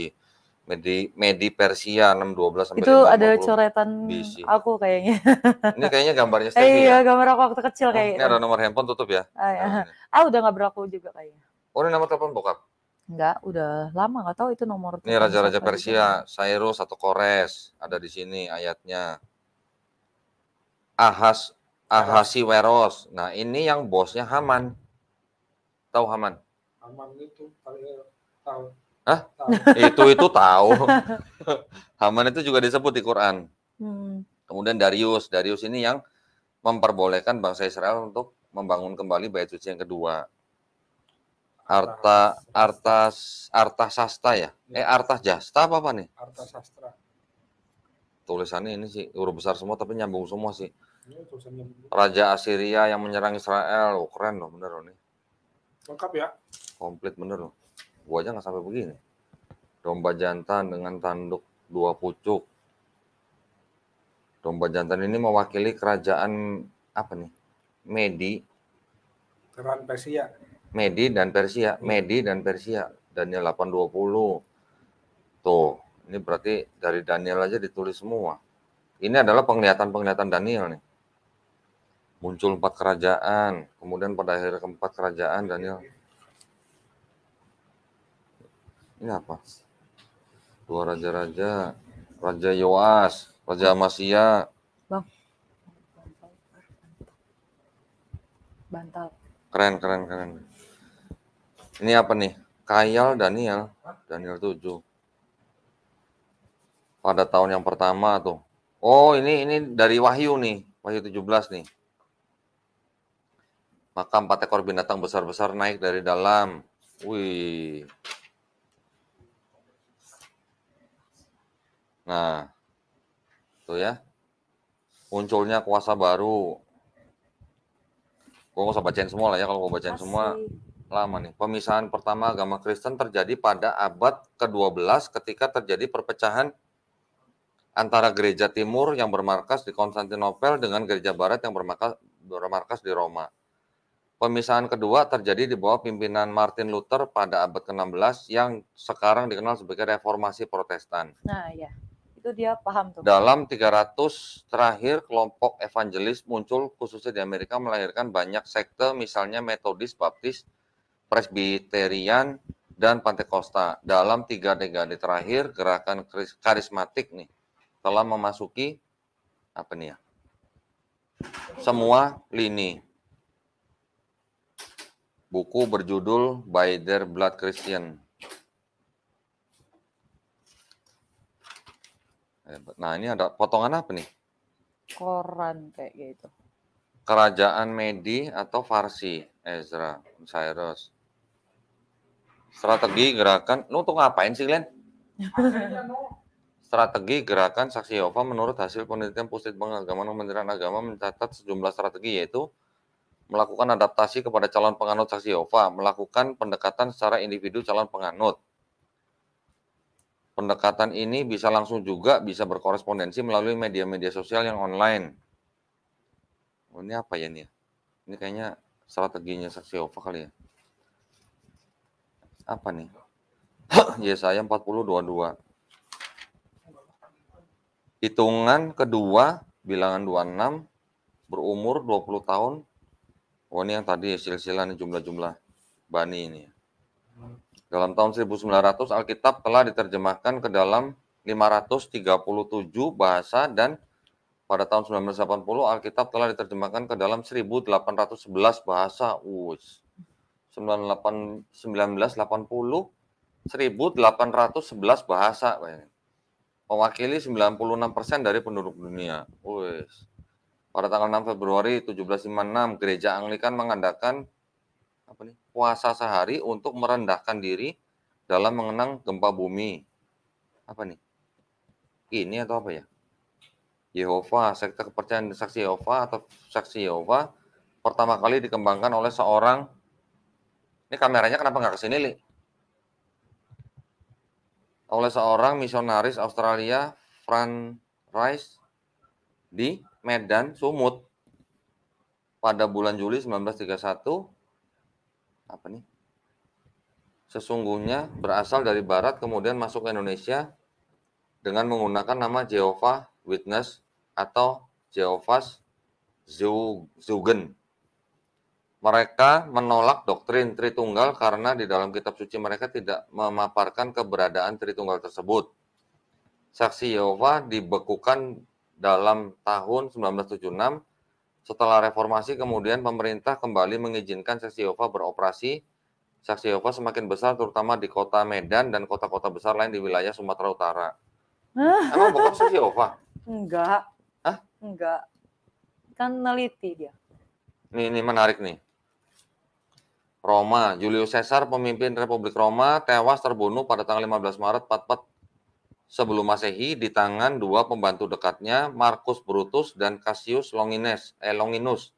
Medi Medi Persia 612 sampai Itu 50. ada coretan BC. aku kayaknya. Ini kayaknya gambarnya [LAUGHS] Stevie. Eh, iya, ya? gambar aku waktu kecil kayak. ini ada gitu. nomor handphone tutup ya. Ah, iya. Nah, ah udah nggak berlaku juga kayaknya. Oh, ini nomor telepon bokap. Enggak, udah lama nggak tahu itu nomor. Ini raja-raja gitu. Persia, Cyrus atau Kores ada di sini ayatnya. Ahas ahasi weros Nah, ini yang bosnya Haman. Tahu Haman? Haman itu paling tahu Hah? itu itu tahu. [LAUGHS] Haman itu juga disebut di Quran. Hmm. Kemudian Darius, Darius ini yang memperbolehkan bangsa Israel untuk membangun kembali bait suci yang kedua. Arta Artas Arta Sasta ya? ya? Eh Arta Jasta apa apa nih? Arta Sastra. Tulisannya ini sih huruf besar semua tapi nyambung semua sih. Iya, Raja Assyria yang menyerang Israel, oh, keren loh bener loh nih. Lengkap ya? Komplit bener loh. Gua aja nggak sampai begini. Domba jantan dengan tanduk dua pucuk. Domba jantan ini mewakili kerajaan apa nih? Medi. Kerajaan Persia. Medi dan Persia. Iya. Medi dan Persia. Daniel 820. Tuh, ini berarti dari Daniel aja ditulis semua. Ini adalah penglihatan-penglihatan Daniel nih. Muncul empat kerajaan, kemudian pada akhir keempat kerajaan Daniel iya, iya. Ini apa? Dua raja-raja, Raja Yoas, Raja Amasya. Bang. Bantal. Keren, keren, keren. Ini apa nih? Kayal Daniel, Daniel 7. Pada tahun yang pertama tuh. Oh, ini ini dari Wahyu nih, Wahyu 17 nih. Maka empat ekor binatang besar-besar naik dari dalam. Wih, Nah, tuh ya, munculnya kuasa baru. Gue gak usah bacain semua lah ya, kalau gue bacain Masih. semua lama nih. Pemisahan pertama agama Kristen terjadi pada abad ke-12 ketika terjadi perpecahan antara gereja timur yang bermarkas di Konstantinopel dengan gereja barat yang bermarkas, bermarkas di Roma. Pemisahan kedua terjadi di bawah pimpinan Martin Luther pada abad ke-16 yang sekarang dikenal sebagai reformasi protestan. Nah, ya itu dia paham tuh. Dalam 300 terakhir kelompok evangelis muncul khususnya di Amerika melahirkan banyak sekte misalnya Methodist Baptis, Presbyterian, dan Pantekosta. Dalam tiga dekade terakhir gerakan karismatik nih telah memasuki apa nih ya? Semua lini. Buku berjudul By Their Blood Christian Nah, ini ada potongan apa nih? Koran kayak gitu. Kerajaan Medi atau Farsi, Ezra, Cyrus. Strategi gerakan, lu tuh ngapain sih Glenn? [LAUGHS] Strategi gerakan saksi Yehova menurut hasil penelitian Pusat Pengagaman Kementerian Agama mencatat sejumlah strategi yaitu melakukan adaptasi kepada calon penganut saksi Yehova, melakukan pendekatan secara individu calon penganut, Pendekatan ini bisa langsung juga bisa berkorespondensi melalui media-media sosial yang online. Oh, ini apa ya ini? Ini kayaknya strateginya apa kali ya. Apa nih? [CLEARS THROAT] Yesaya 4022 hitungan kedua bilangan 26 berumur 20 tahun oh ini yang tadi silsilah jumlah-jumlah bani ini dalam tahun 1900 Alkitab telah diterjemahkan ke dalam 537 bahasa dan pada tahun 1980 Alkitab telah diterjemahkan ke dalam 1811 bahasa. Us. 1980 1811 bahasa mewakili 96% dari penduduk dunia. Us. Pada tanggal 6 Februari 1756 gereja Anglikan mengadakan apa nih puasa sehari untuk merendahkan diri dalam mengenang gempa bumi apa nih ini atau apa ya Yehova sekte kepercayaan saksi Yehova atau saksi Yehova pertama kali dikembangkan oleh seorang ini kameranya kenapa nggak kesini li oleh seorang misionaris Australia Fran Rice di Medan Sumut pada bulan Juli 1931 apa nih? Sesungguhnya berasal dari barat kemudian masuk ke Indonesia dengan menggunakan nama Jehovah Witness atau Jehovah's Zugen. Mereka menolak doktrin Tritunggal karena di dalam kitab suci mereka tidak memaparkan keberadaan Tritunggal tersebut. Saksi Yehova dibekukan dalam tahun 1976 setelah reformasi kemudian pemerintah kembali mengizinkan saksi Yehova beroperasi. Saksi Yehova semakin besar terutama di kota Medan dan kota-kota besar lain di wilayah Sumatera Utara. Ah. Emang bokap saksi Yehova? Enggak. Hah? Enggak. Kan neliti dia. ini ini menarik nih. Roma, Julius Caesar pemimpin Republik Roma tewas terbunuh pada tanggal 15 Maret 44 sebelum Masehi di tangan dua pembantu dekatnya Markus Brutus dan Cassius Longines, eh, Longinus.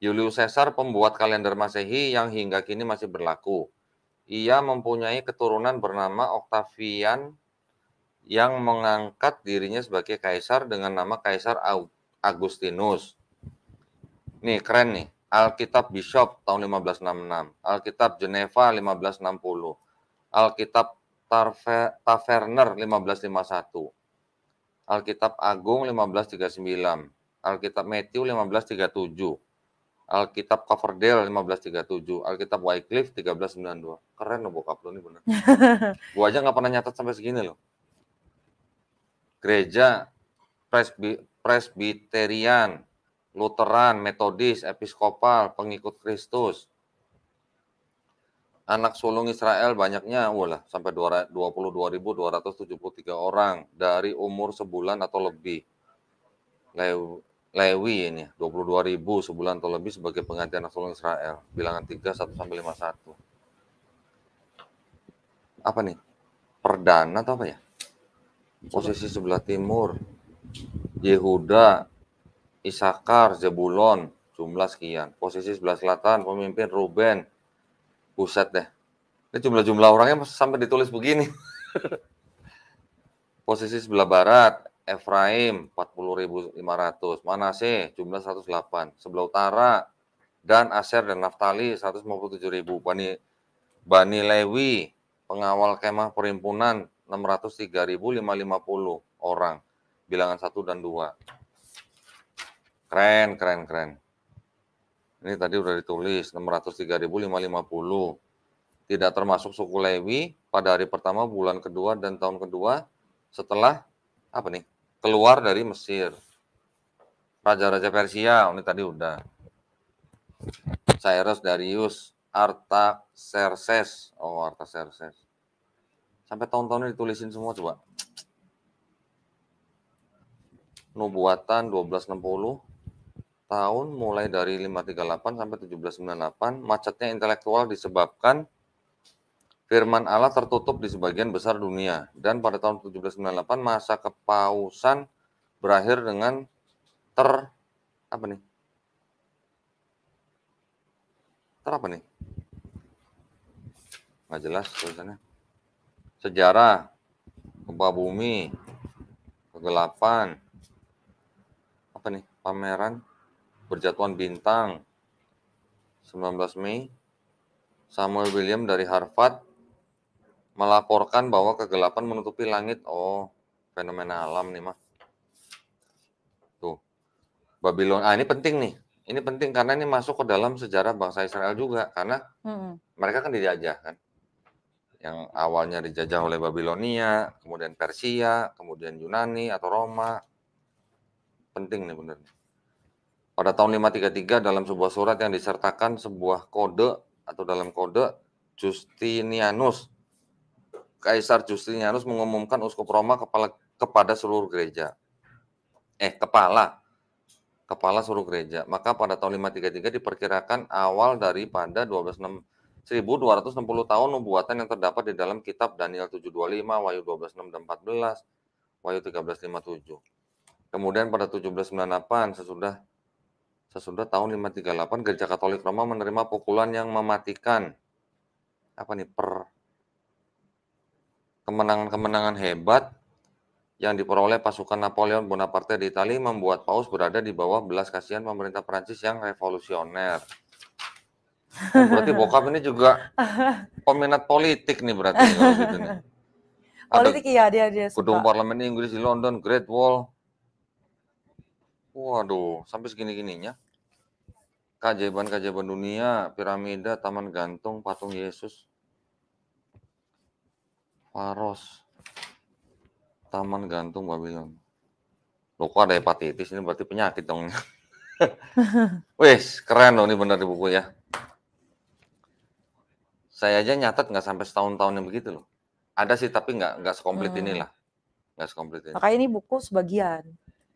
Julius Caesar pembuat kalender Masehi yang hingga kini masih berlaku. Ia mempunyai keturunan bernama Octavian yang mengangkat dirinya sebagai kaisar dengan nama Kaisar Augustinus. Nih keren nih, Alkitab Bishop tahun 1566, Alkitab Geneva 1560, Alkitab Taverner 1551. Alkitab Agung 1539, Alkitab Matthew 1537, Alkitab Coverdale 1537, Alkitab Wycliffe 1392. Keren loh bokap lo ini bener. [LAUGHS] gua aja gak pernah nyatet sampai segini loh. Gereja Presby, Presbyterian, Lutheran, Metodis, Episkopal, Pengikut Kristus, anak sulung Israel banyaknya walah sampai 22.273 orang dari umur sebulan atau lebih. Lewi ini 22.000 sebulan atau lebih sebagai pengganti anak sulung Israel. Bilangan 3 1 sampai 51. Apa nih? Perdana atau apa ya? Posisi sebelah timur. Yehuda, Isakar, Zebulon, jumlah sekian. Posisi sebelah selatan pemimpin Ruben, Buset deh. Ini jumlah-jumlah orangnya sampai ditulis begini. [LAUGHS] Posisi sebelah barat, Efraim 40.500. Manase jumlah 108. Sebelah utara, dan Aser dan Naftali 157.000. Bani, Bani Lewi, pengawal kemah perimpunan 603.550 orang. Bilangan 1 dan 2. Keren, keren, keren. Ini tadi sudah ditulis 603.550. Tidak termasuk suku Lewi pada hari pertama, bulan kedua dan tahun kedua setelah apa nih? Keluar dari Mesir. Raja-raja Persia, oh, ini tadi udah. Cyrus Darius Artaxerxes. Oh, Artaxerxes. Sampai tahun tahun ini ditulisin semua coba. Nubuatan 1260 tahun mulai dari 538 sampai 1798 macetnya intelektual disebabkan firman Allah tertutup di sebagian besar dunia dan pada tahun 1798 masa kepausan berakhir dengan ter apa nih? Ter apa nih? Nggak jelas tulisannya. Sejarah, gempa bumi, kegelapan, apa nih? Pameran berjatuhan bintang 19 Mei Samuel William dari Harvard melaporkan bahwa kegelapan menutupi langit oh fenomena alam nih mah tuh Babylon ah ini penting nih ini penting karena ini masuk ke dalam sejarah bangsa Israel juga karena hmm. mereka kan dijajah kan yang awalnya dijajah oleh Babilonia kemudian Persia kemudian Yunani atau Roma penting nih bener pada tahun 533 dalam sebuah surat yang disertakan sebuah kode atau dalam kode Justinianus. Kaisar Justinianus mengumumkan uskup Roma kepala kepada seluruh gereja. Eh, kepala kepala seluruh gereja. Maka pada tahun 533 diperkirakan awal daripada pada 1260 tahun nubuatan yang terdapat di dalam kitab Daniel 725, Wahyu 12, dan 14, Wahyu 13:57 Kemudian pada 1798 sesudah Sesudah tahun 538 Gereja Katolik Roma menerima pukulan yang mematikan. Apa nih per kemenangan-kemenangan hebat yang diperoleh pasukan Napoleon Bonaparte di Italia membuat Paus berada di bawah belas kasihan pemerintah Prancis yang revolusioner. Nah, berarti bokap ini juga peminat politik nih berarti kalau gitu nih. Politik iya dia dia Kedung Gedung parlemen Inggris di London, Great Wall, Waduh, sampai segini-gininya. Keajaiban-keajaiban dunia, piramida, taman gantung, patung Yesus, Faros, taman gantung Babylon. Loh kok ada hepatitis, ini berarti penyakit dong. [LAUGHS] Wes, keren loh ini bener di buku ya. Saya aja nyatet nggak sampai setahun-tahun yang begitu loh. Ada sih tapi nggak nggak sekomplit hmm. inilah. Nggak sekomplit ini. Makanya ini buku sebagian.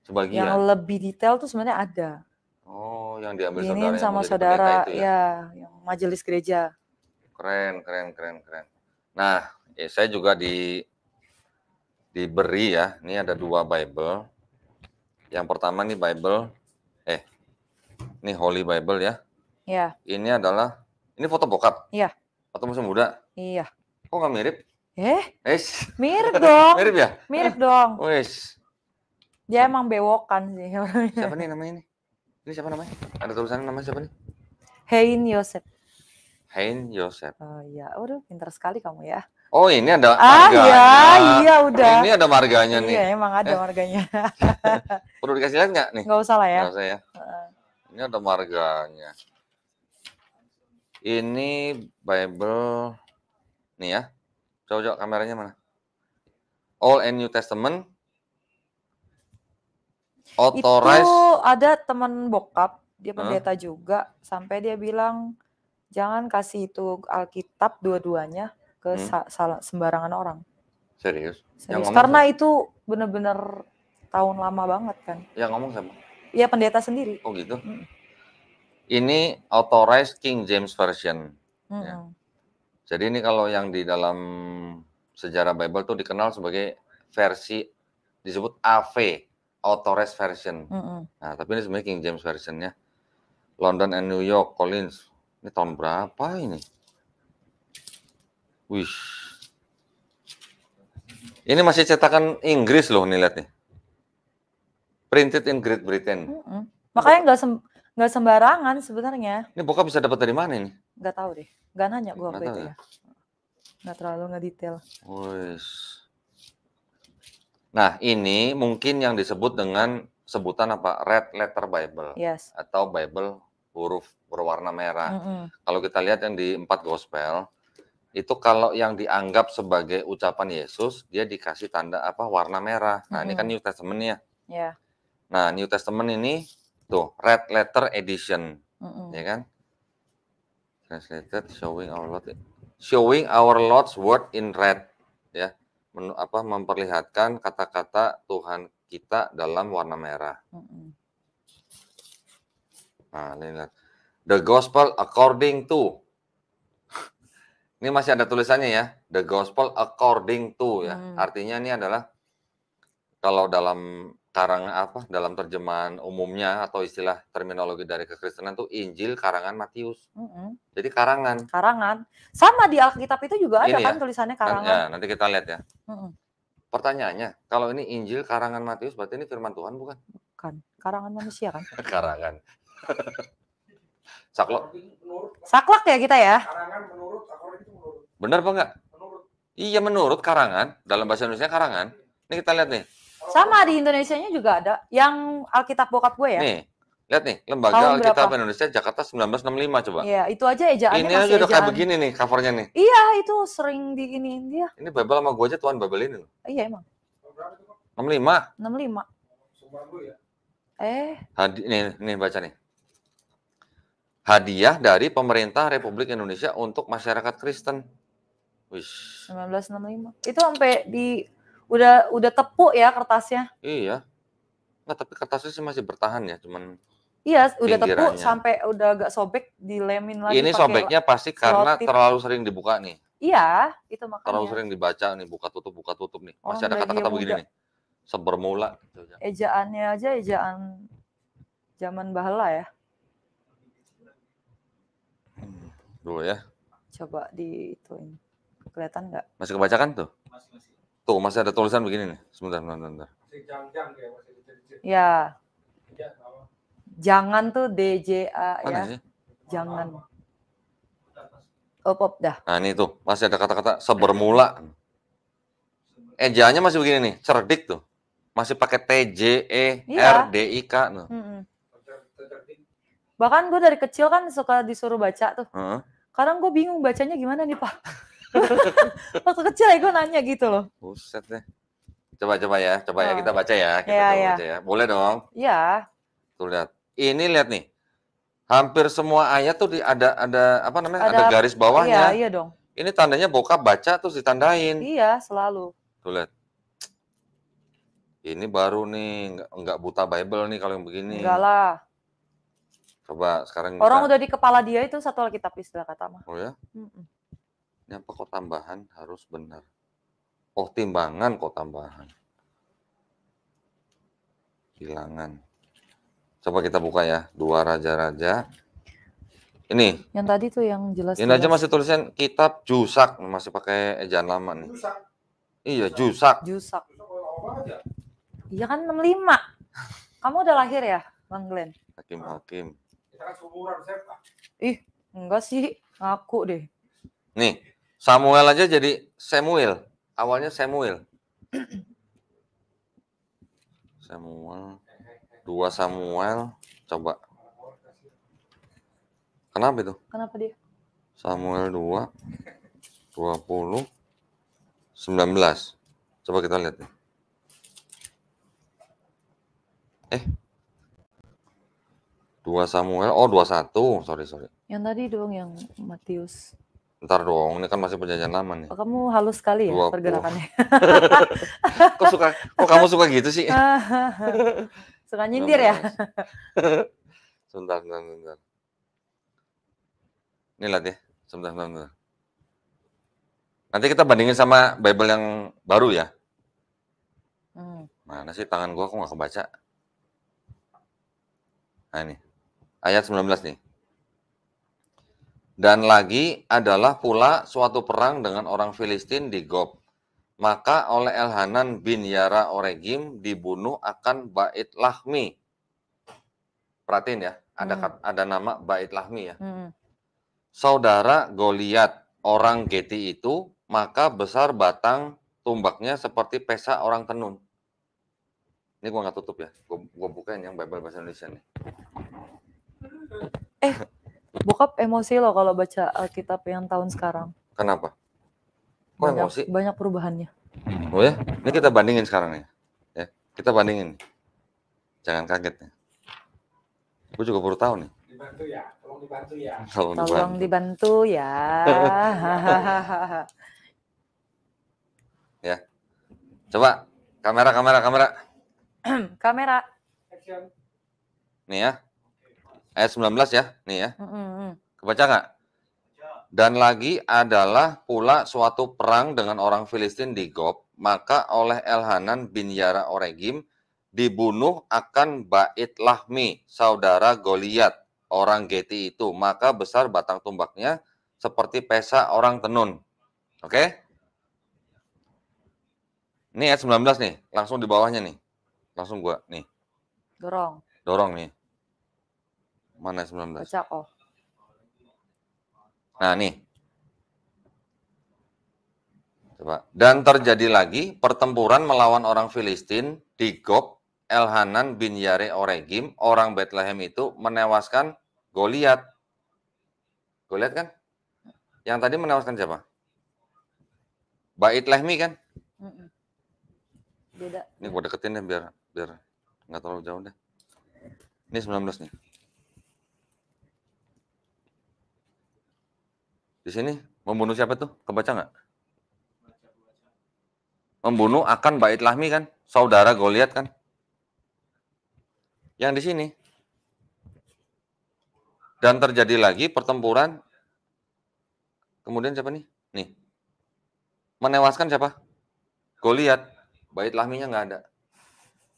Sebagian. Yang lebih detail tuh sebenarnya ada. Oh, yang diambil saudara yang sama saudara itu ya? ya, yang majelis gereja. Keren, keren, keren, keren. Nah, ya saya juga di diberi ya. Ini ada dua Bible. Yang pertama nih Bible, eh, ini Holy Bible ya. Iya. Ini adalah, ini foto bokap. Iya. Foto musim muda. Iya. Kok nggak mirip? Eh? Eish. Mirip [LAUGHS] dong. mirip ya? Mirip dong. Wes. Dia emang bewokan sih. Siapa nih namanya ini? Ini siapa namanya? Ada tulisan nama siapa nih? Hein Yosep. Hein Yosep. Oh iya, waduh pintar sekali kamu ya. Oh ini ada ah, marganya. Ah iya, iya udah. Ini ada marganya nih. Iya emang ada eh. marganya. [LAUGHS] Perlu dikasih lihat nggak nih? Nggak usah lah ya. Nggak usah ya. Ini ada marganya. Ini Bible nih ya. Coba, coba kameranya mana? All and New Testament Authorize. Itu ada teman bokap, dia pendeta huh? juga, sampai dia bilang jangan kasih itu Alkitab dua-duanya ke hmm? sembarangan orang. Serius? Serius. Yang Karena itu bener-bener tahun lama banget kan. Ya ngomong sama. Iya pendeta sendiri. Oh gitu. Hmm. Ini authorized King James Version. Hmm. Ya. Jadi ini kalau yang di dalam sejarah Bible tuh dikenal sebagai versi disebut AV authorized version. Mm -hmm. Nah, tapi ini sebenarnya King James versionnya. London and New York, Collins. Ini tahun berapa ini? Wih. Ini masih cetakan Inggris loh nih lihat nih. Printed in Great Britain. Mm -hmm. Makanya nggak sem sembarangan sebenarnya. Ini bokap bisa dapat dari mana ini? Nggak tahu deh. Nggak nanya gua apa itu ya? ya. Nggak terlalu detail. Wih. Nah, ini mungkin yang disebut dengan sebutan apa? Red Letter Bible yes. atau Bible huruf berwarna merah. Mm -hmm. Kalau kita lihat yang di empat gospel, itu kalau yang dianggap sebagai ucapan Yesus, dia dikasih tanda apa? Warna merah. Nah, mm -hmm. ini kan New Testament ya. Yeah. Nah, New Testament ini tuh red letter edition, mm -hmm. ya kan? Translated showing our Lord, showing our Lord's word in red, ya men, apa memperlihatkan kata-kata Tuhan kita dalam warna merah. Nah, ini lihat. The gospel according to. ini masih ada tulisannya ya. The gospel according to ya. Mm. Artinya ini adalah kalau dalam karangan apa dalam terjemahan umumnya atau istilah terminologi dari kekristenan tuh Injil karangan Matius. Mm-hmm. Jadi karangan. Karangan. Sama di Alkitab itu juga ada kan ya? kan tulisannya karangan. Ya, nanti kita lihat ya. Mm-hmm. Pertanyaannya, kalau ini Injil karangan Matius berarti ini firman Tuhan bukan? Bukan. Karangan manusia kan? [LAUGHS] karangan. Saklok. Saklak ya kita ya. Karangan menurut, itu menurut. Benar apa enggak? Menurut. Iya menurut karangan, dalam bahasa Indonesia karangan. Ini kita lihat nih sama di Indonesia-nya juga ada. Yang Alkitab bokap gue ya. Nih, lihat nih, Lembaga Tahun Alkitab berapa? Indonesia Jakarta 1965 coba. Iya, itu aja ya ejaannya Ini aja udah kayak begini nih covernya nih. Iya, itu sering di ini dia. Ini Bible sama gue aja tuan Bible ini loh. Iya, emang. 65. 65. Eh. Hadi, nih, nih baca nih. Hadiah dari pemerintah Republik Indonesia untuk masyarakat Kristen. Wish. 1965. Itu sampai di udah udah tepuk ya kertasnya. Iya. Nah, tapi kertasnya sih masih bertahan ya, cuman Iya, udah tepuk sampai udah agak sobek dilemin lagi. Ini sobeknya pasti karena terlalu sering dibuka nih. Iya, itu makanya. Terlalu sering dibaca nih, buka tutup, buka tutup nih. Masih oh, ada kata-kata begini nih. Sebermula. Gitu Ejaannya aja ejaan zaman bahala ya. Hmm, dulu ya. Coba di itu ini kelihatan nggak? Masih kebaca kan tuh? Tuh, masih ada tulisan begini nih. Sebentar, sebentar, sebentar. Ya. Iya, Jangan tuh DJA ya. Mana ya. Sih? Jangan. Oh, pop dah. Nah, ini tuh masih ada kata-kata sebermula. Ejaannya masih begini nih, cerdik tuh. Masih pakai T J E R D I K iya. tuh. Bahkan gue dari kecil kan suka disuruh baca tuh. Uh Kadang gue bingung bacanya gimana nih, Pak. [LAUGHS] waktu kecil ya gue nanya gitu loh. Buset deh. Coba ya, coba ya, coba oh. ya kita baca ya, kita yeah, yeah. baca ya. Boleh dong? Iya. Yeah. Tuh lihat. Ini lihat nih. Hampir semua ayat tuh ada ada apa namanya? Ada, ada garis bawahnya. Iya, iya dong. Ini tandanya bokap baca terus ditandain. Iya, selalu. Tuh lihat. Ini baru nih, enggak buta Bible nih kalau yang begini. Enggak lah. Coba sekarang. Orang kita... udah di kepala dia itu satu Alkitab istilah kata mah. Oh ya? Mm -mm. Kenapa kok tambahan harus benar? Oh, timbangan kok tambahan. Bilangan. Coba kita buka ya, dua raja-raja. Ini. Yang tadi tuh yang jelas. Ini jelas. aja masih tulisan kitab Jusak, masih pakai ejaan lama nih. Jusak. Iya, Jusak. Jusak. Iya kan 65. Kamu udah lahir ya, Bang Glenn? Hakim-hakim. Kan Ih, enggak sih, ngaku deh. Nih, Samuel aja jadi Samuel. Awalnya Samuel. Samuel. Dua Samuel. Coba. Kenapa itu? Kenapa dia? Samuel 2. 20. 19. Coba kita lihat. Eh. dua Samuel. Oh, dua satu, Sorry, sorry. Yang tadi dong yang Matius. Ntar dong, ini kan masih perjanjian lama nih. Oh, kamu halus sekali ya 20. pergerakannya. [LAUGHS] kok suka, kok kamu suka gitu sih? [LAUGHS] suka nyindir ya? [LAUGHS] sebentar, sebentar, sebentar. Ini lihat ya, sebentar, sebentar, sebentar. Nanti kita bandingin sama Bible yang baru ya. Hmm. Mana sih tangan gua kok nggak kebaca? Nah ini, ayat 19 nih. Dan lagi adalah pula suatu perang dengan orang Filistin di Gob. Maka oleh Elhanan bin Yara Oregim dibunuh akan Bait Lahmi. Perhatiin ya, ada hmm. ada nama Bait Lahmi ya. Hmm. Saudara Goliat orang Geti itu, maka besar batang tumbaknya seperti pesa orang tenun. Ini gua nggak tutup ya, gua, gua bukain yang Bible bahasa Indonesia nih. Eh, bokap emosi loh kalau baca Alkitab yang tahun sekarang. Kenapa? Kok banyak, emosi? Banyak perubahannya. Hmm. Oh ya, ini kita bandingin sekarang ya. ya kita bandingin. Jangan kaget ya. Gue juga baru tahu nih. Dibantu ya, tolong dibantu ya. Tolong, dibantu. dibantu ya. [LAUGHS] ya. Coba kamera kamera kamera. [CLEARS THROAT] kamera. Action. Nih ya ayat 19 ya, nih ya. Kebaca nggak? Dan lagi adalah pula suatu perang dengan orang Filistin di Gob, maka oleh Elhanan bin Yara Oregim dibunuh akan Bait Lahmi, saudara Goliat, orang Geti itu, maka besar batang tumbaknya seperti pesa orang tenun. Oke? Okay? Ini ayat 19 nih, langsung di bawahnya nih. Langsung gua nih. Dorong. Dorong nih. Mana 19? Baca oh. Nah, nih. Coba. Dan terjadi lagi pertempuran melawan orang Filistin di Gob, Elhanan bin Yare Oregim, orang Bethlehem itu menewaskan Goliat. Goliat kan? Yang tadi menewaskan siapa? Bait Lehmi kan? Beda. Ini gue deketin deh biar biar nggak terlalu jauh deh. Ini 19 nih. Di sini membunuh siapa tuh? Kebaca nggak? Membunuh akan bait lahmi kan? Saudara Goliat kan? Yang di sini. Dan terjadi lagi pertempuran. Kemudian siapa nih? Nih. Menewaskan siapa? Goliat. Bait lahminya nggak ada.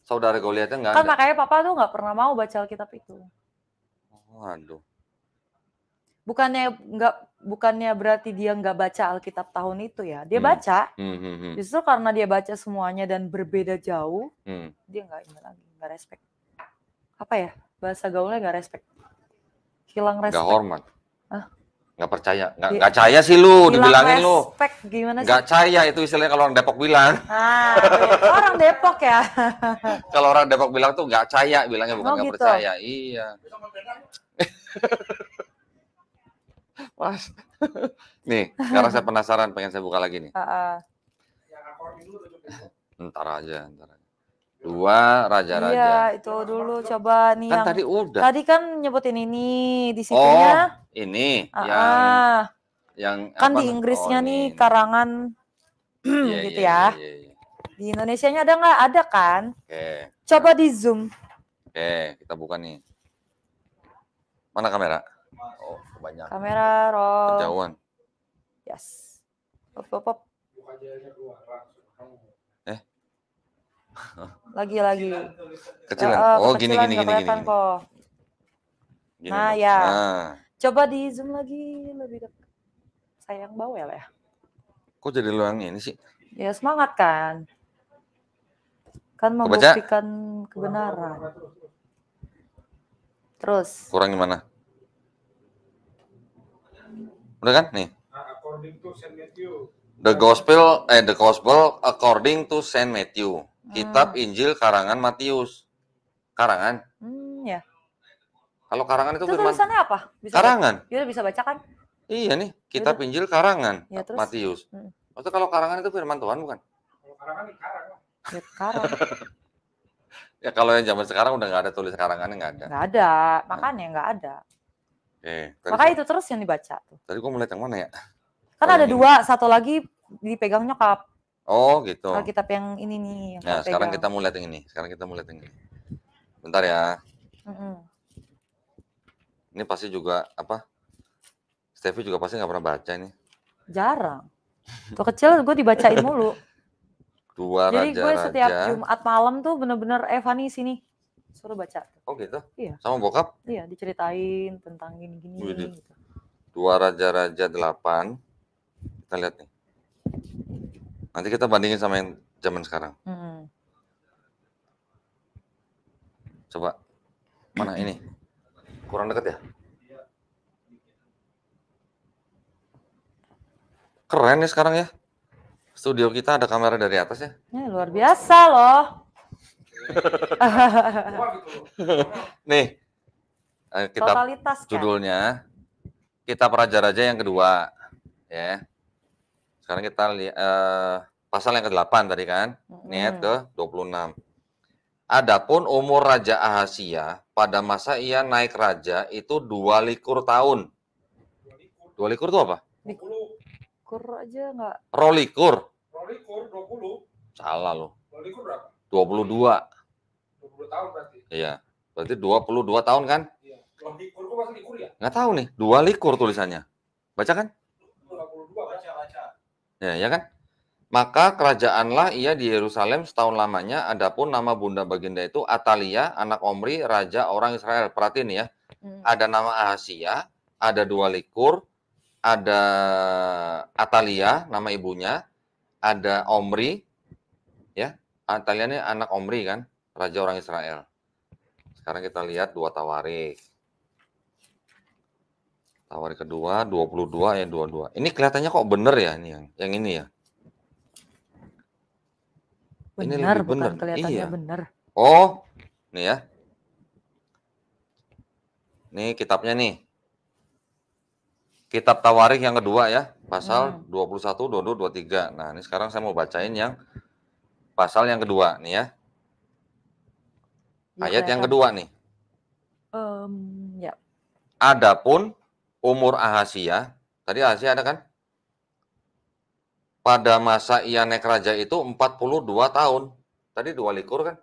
Saudara Goliatnya nggak kan ada. Kan makanya papa tuh nggak pernah mau baca Alkitab itu. Waduh bukannya nggak bukannya berarti dia nggak baca Alkitab tahun itu ya dia hmm. baca hmm, hmm, hmm. justru karena dia baca semuanya dan berbeda jauh hmm. dia nggak ini lagi nggak respect apa ya bahasa gaulnya nggak respect hilang respect nggak hormat nggak percaya nggak percaya sih lu dibilangin lu gimana sih? nggak percaya itu istilahnya kalau orang Depok bilang ah, iya. orang Depok ya [LAUGHS] kalau orang Depok bilang tuh nggak percaya bilangnya bukan oh, nggak oh, gitu. percaya iya [LAUGHS] pas. nih, [LAUGHS] sekarang saya penasaran, pengen saya buka lagi nih. Uh-uh. Ntar aja, ntar aja. Dua raja-raja. Iya, itu dulu coba nih. Kan yang... tadi udah. Tadi kan nyebutin ini di sini Oh, ini uh-uh. yang yang kan di Inggrisnya oh, nih ini. karangan yeah, [CLEARS THROAT] iya, gitu yeah, ya. Yeah, yeah, yeah. Di nya ada nggak? Ada kan? Okay. Coba di zoom. Oke, okay, kita buka nih. Mana kamera? Oh banyak Kamera roll. Jauhan. Yes. Pop pop pop. Eh. lagi lagi. Kecilan. kecilan. Eh, eh, oh, gini gini gini gini. Kok. Gini. Nah, ya. Nah. Coba di zoom lagi lebih dekat. Sayang bawel ya. Kok jadi lu yang ini sih? Ya semangat kan. Kan membuktikan Kebaca. kebenaran. Terus. Kurang gimana? Udah kan nih? Nah, the Gospel eh The Gospel according to Saint Matthew. Hmm. Kitab Injil karangan Matius. Karangan? Hmm, ya. Kalau karangan itu, itu firman. tulisannya apa? Bisa karangan. Baca, bisa bacakan. Iya nih, kitab Yaudah. Injil karangan ya, terus? Matius. Hmm. Maksudnya kalau karangan itu firman Tuhan bukan? Kalau karangan karang. Ya, karang. Ya, [LAUGHS] ya kalau yang zaman sekarang udah nggak ada tulis karangannya nggak ada. Nggak ada, makanya nggak ada. Eh, Makanya itu terus yang dibaca tuh. Tadi gua melihat yang mana ya? Kan oh, ada ini. dua, satu lagi dipegang nyokap. Oh, gitu. Kalau kitab yang ini nih. Yang nah, sekarang pegang. kita mulai yang ini. Sekarang kita mulai yang ini. Bentar ya. Mm-hmm. Ini pasti juga apa? Stevie juga pasti nggak pernah baca ini. Jarang. Tuh kecil gue dibacain mulu. [LAUGHS] Dua Jadi raja, gue setiap Jumat malam tuh bener-bener Evani eh, sini suruh baca. Oh gitu? Iya. Sama bokap? Iya, diceritain tentang gini-gini. Gitu. Dua Raja-Raja delapan. Kita lihat nih. Nanti kita bandingin sama yang zaman sekarang. Hmm. Coba. Mana ini? Kurang deket ya? Keren ya sekarang ya. Studio kita ada kamera dari atas ya. Ini ya, luar biasa loh. [LAUGHS] Nih, eh, kita Totalitas, judulnya kan? kita raja-raja yang kedua, ya. Sekarang kita lihat uh, eh, pasal yang ke-8 tadi kan, hmm. niat ya, ke 26. Adapun umur Raja Ahasia pada masa ia naik raja itu dua likur tahun. Dua likur itu apa? Likur aja enggak. Rolikur. Rolikur 20. Salah loh. Dua berapa? 22. 20 tahun berarti. Iya. Berarti dua tahun kan? Iya. Likur, masih likur ya? Nggak tahu nih, dua likur tulisannya. Baca kan? 22 baca baca. Ya, ya kan? Maka kerajaanlah ia di Yerusalem setahun lamanya. Adapun nama bunda baginda itu Atalia, anak Omri, raja orang Israel. Perhatiin ya. Hmm. Ada nama Ahasia, ada dua likur, ada Atalia, nama ibunya, ada Omri, ya. Atalia ini anak Omri kan raja orang Israel. Sekarang kita lihat dua tawarik. Tawarik kedua 22 ya 22. Ini kelihatannya kok bener ya ini yang yang ini ya. Benar, ini lebih bener. kelihatannya iya. bener. Oh, nih ya. Nih kitabnya nih. Kitab Tawarik yang kedua ya, pasal hmm. 21, 22, 23. Nah, ini sekarang saya mau bacain yang pasal yang kedua nih ya. Ayat nah, iya, yang kan? kedua nih. Um, ya. Adapun umur Ahasia, tadi Ahasia ada kan? Pada masa ia naik raja itu 42 tahun. Tadi dua likur kan?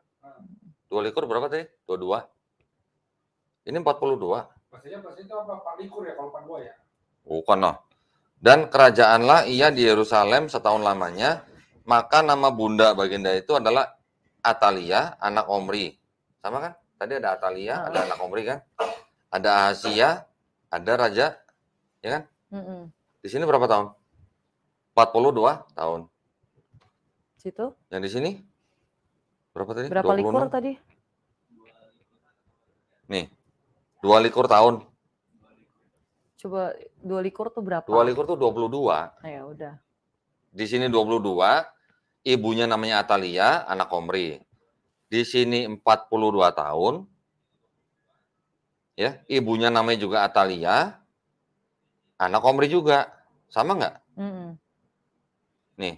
Dua likur berapa tadi? Dua dua. Ini 42. pasti itu apa? Empat likur ya kalau dua ya? Bukan loh. Dan kerajaanlah ia di Yerusalem setahun lamanya. Maka nama bunda baginda itu adalah Atalia, anak Omri. Sama kan? Tadi ada Atalia, oh. ada anak Omri kan? Ada Asia, ada Raja, ya kan? Mm -mm. Di sini berapa tahun? 42 tahun. Situ? Yang di sini? Berapa tadi? Berapa 26? likur tadi? Nih. Dua likur tahun. Coba dua likur tuh berapa? Dua likur tuh 22. Ah, ya udah. Di sini 22, ibunya namanya Atalia, anak Omri di sini 42 tahun. Ya, ibunya namanya juga Atalia. Anak Omri juga. Sama nggak? Mm -mm. Nih.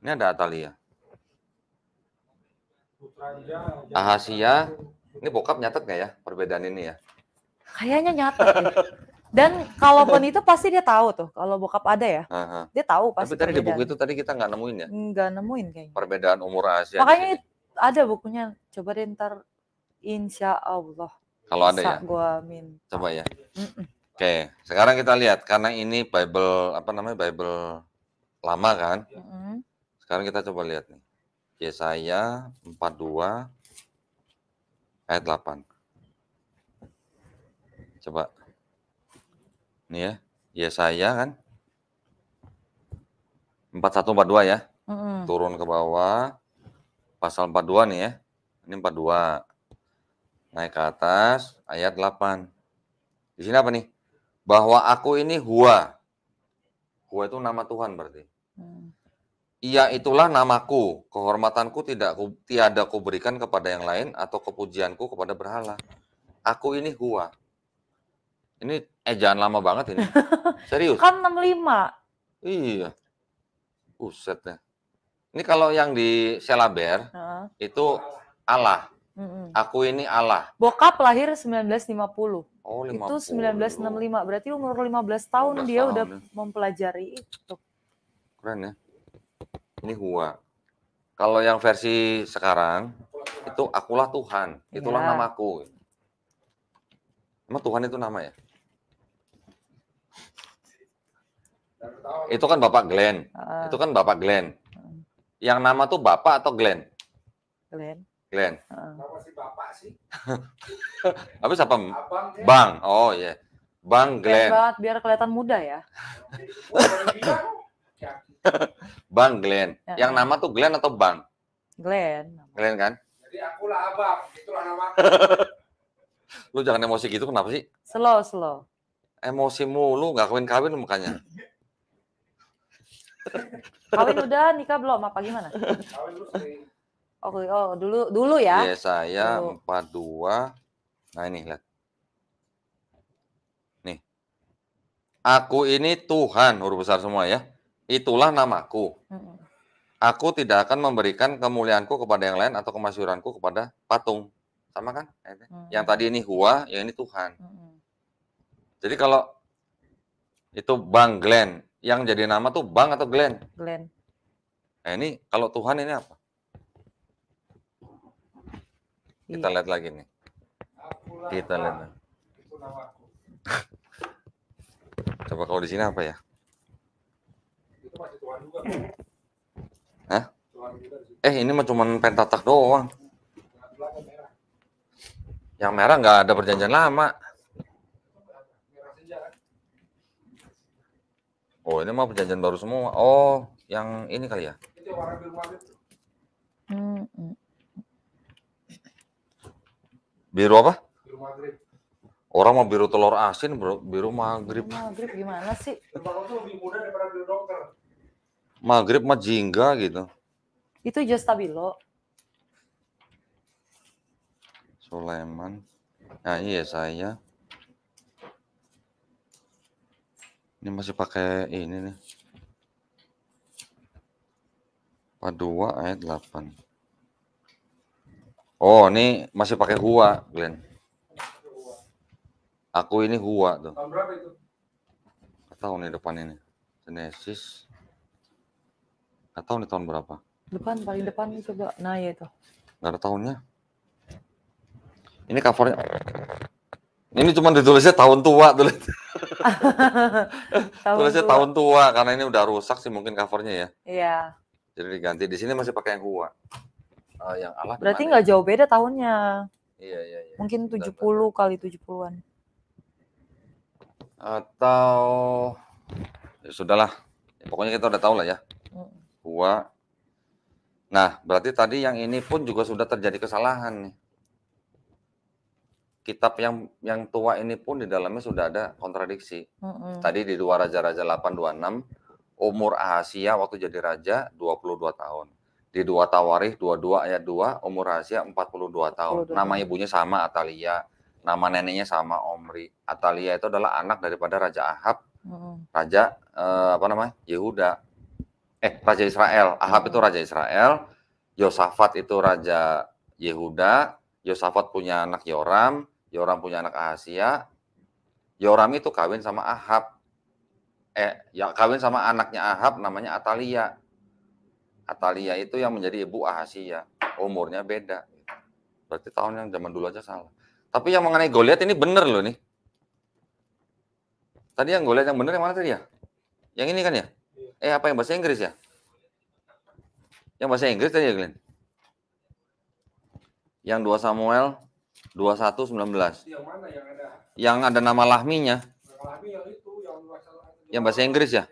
Ini ada Atalia. Ahasia. Ini bokap nyatet nggak ya perbedaan ini ya? Kayaknya nyatet. Ya. Dan kalaupun [LAUGHS] itu pasti dia tahu tuh. Kalau bokap ada ya, Aha. dia tahu pasti. Tapi tadi perbedaan. di buku itu tadi kita nggak nemuin ya? Nggak nemuin kayaknya. Perbedaan umur Asia. Makanya ada bukunya coba deh ntar insya Allah kalau ada ya gua minta. coba ya Mm-mm. oke sekarang kita lihat karena ini Bible apa namanya Bible lama kan mm-hmm. sekarang kita coba lihat nih Yesaya 42 ayat 8 coba ini ya Yesaya kan 4142 ya mm-hmm. turun ke bawah pasal 42 nih ya. Ini 42. Naik ke atas ayat 8. Di sini apa nih? Bahwa aku ini Hua, Hua itu nama Tuhan berarti. Hmm. Ia itulah namaku, kehormatanku tidak ku, tiada kuberikan kepada yang lain atau kepujianku kepada berhala. Aku ini Hua. Ini ejaan lama banget ini. [LAUGHS] Serius. Kan 65. Iya. Buset ya. Ini kalau yang di Selaber uh-huh. itu Allah. Uh-huh. Aku ini Allah. Bokap lahir 1950. Oh, 50. Itu 1965. Berarti umur 15 tahun 15 dia tahun udah ya. mempelajari itu. Keren ya. Ini Hua. Kalau yang versi sekarang itu akulah Tuhan. Itulah ya. namaku. Emang Tuhan itu nama ya? Itu kan Bapak Glenn. Uh. Itu kan Bapak Glenn. Yang nama tuh Bapak atau Glenn? Glenn. Glenn. Bapak sih Bapak [LAUGHS] sih. Habis apa? Abang. Ya. Bang. Oh iya. Yeah. Bang Glenn. Keren banget biar kelihatan muda ya. [LAUGHS] Bang Glenn. Ya. Yang nama tuh Glenn atau Bang? Glenn. Glenn kan? Jadi aku lah abang, itulah namaku. [LAUGHS] lu jangan emosi gitu kenapa sih? Slow, slow. Emosi mulu, Gak kawin-kawin makanya. Kawin udah, nikah belum apa gimana? Oke, Oh, oh, dulu dulu ya. Iya, saya empat dua. Nah, ini lihat. Nih. Aku ini Tuhan, huruf besar semua ya. Itulah namaku. Aku tidak akan memberikan kemuliaanku kepada yang lain atau kemasyuranku kepada patung. Sama kan? Yang tadi ini Hua, yang ini Tuhan. Jadi kalau itu Bang Glenn, yang jadi nama tuh Bang atau Glenn? Glenn. Nah ini kalau Tuhan ini apa? Kita iya. lihat lagi nih. Kita lihat. [LAUGHS] Coba kalau di sini apa ya? Hah? eh ini mah cuman pentatak doang. Yang merah nggak ada perjanjian lama. Oh, ini mah perjanjian baru semua. Oh, yang ini kali ya? Biru apa? Biru maghrib. Orang mau biru telur asin, bro. biru maghrib. Maghrib gimana sih? Maghrib mah jingga gitu. Itu justabilo. Sulaiman. Nah iya saya. Ini masih pakai ini nih. Pak 2 ayat 8. Oh, ini masih pakai huwa, Glenn. Aku ini huwa tuh. Tahun berapa itu? Tahu nih depan ini. Genesis. Atau nih tahun berapa. Depan, paling depan nih coba. Nah, ya itu. Enggak ada tahunnya. Ini covernya. Ini cuma ditulisnya tahun tua tulis. [LAUGHS] tahun tulisnya tua. tahun tua karena ini udah rusak sih mungkin covernya ya. Iya. Jadi diganti. Di sini masih pakai yang tua. Uh, eh, yang Allah. Berarti nggak ya? jauh beda tahunnya. Iya iya. iya. Mungkin 70 puluh kali 70-an. Atau ya sudahlah. Ya, pokoknya kita udah tahu lah ya. Tua. Mm. Nah, berarti tadi yang ini pun juga sudah terjadi kesalahan nih kitab yang yang tua ini pun di dalamnya sudah ada kontradiksi. Mm -hmm. Tadi di dua raja-raja 826 umur Ahasia waktu jadi raja 22 tahun. Di dua Tawarikh 22 ayat 2 umur Ahasia 42 tahun. 22. Nama ibunya sama Atalia, nama neneknya sama Omri. Atalia itu adalah anak daripada raja Ahab, mm -hmm. raja eh, apa namanya? Yehuda. Eh, raja Israel. Ahab mm -hmm. itu raja Israel, Yosafat itu raja Yehuda, Yosafat punya anak Yoram, Yoram ya, punya anak Ahasia, Yoram ya itu kawin sama Ahab. Eh, ya kawin sama anaknya Ahab namanya Atalia. Atalia itu yang menjadi ibu Ahasia. Umurnya beda. Berarti tahun yang zaman dulu aja salah. Tapi yang mengenai Goliat ini benar loh nih. Tadi yang Goliat yang benar yang mana tadi ya? Yang ini kan ya? Eh apa yang bahasa Inggris ya? Yang bahasa Inggris tadi ya Glenn? Yang dua Samuel 2119. Yang mana yang ada? Yang ada nama lahminya. lahmi yang itu yang yang bahasa Inggris ya?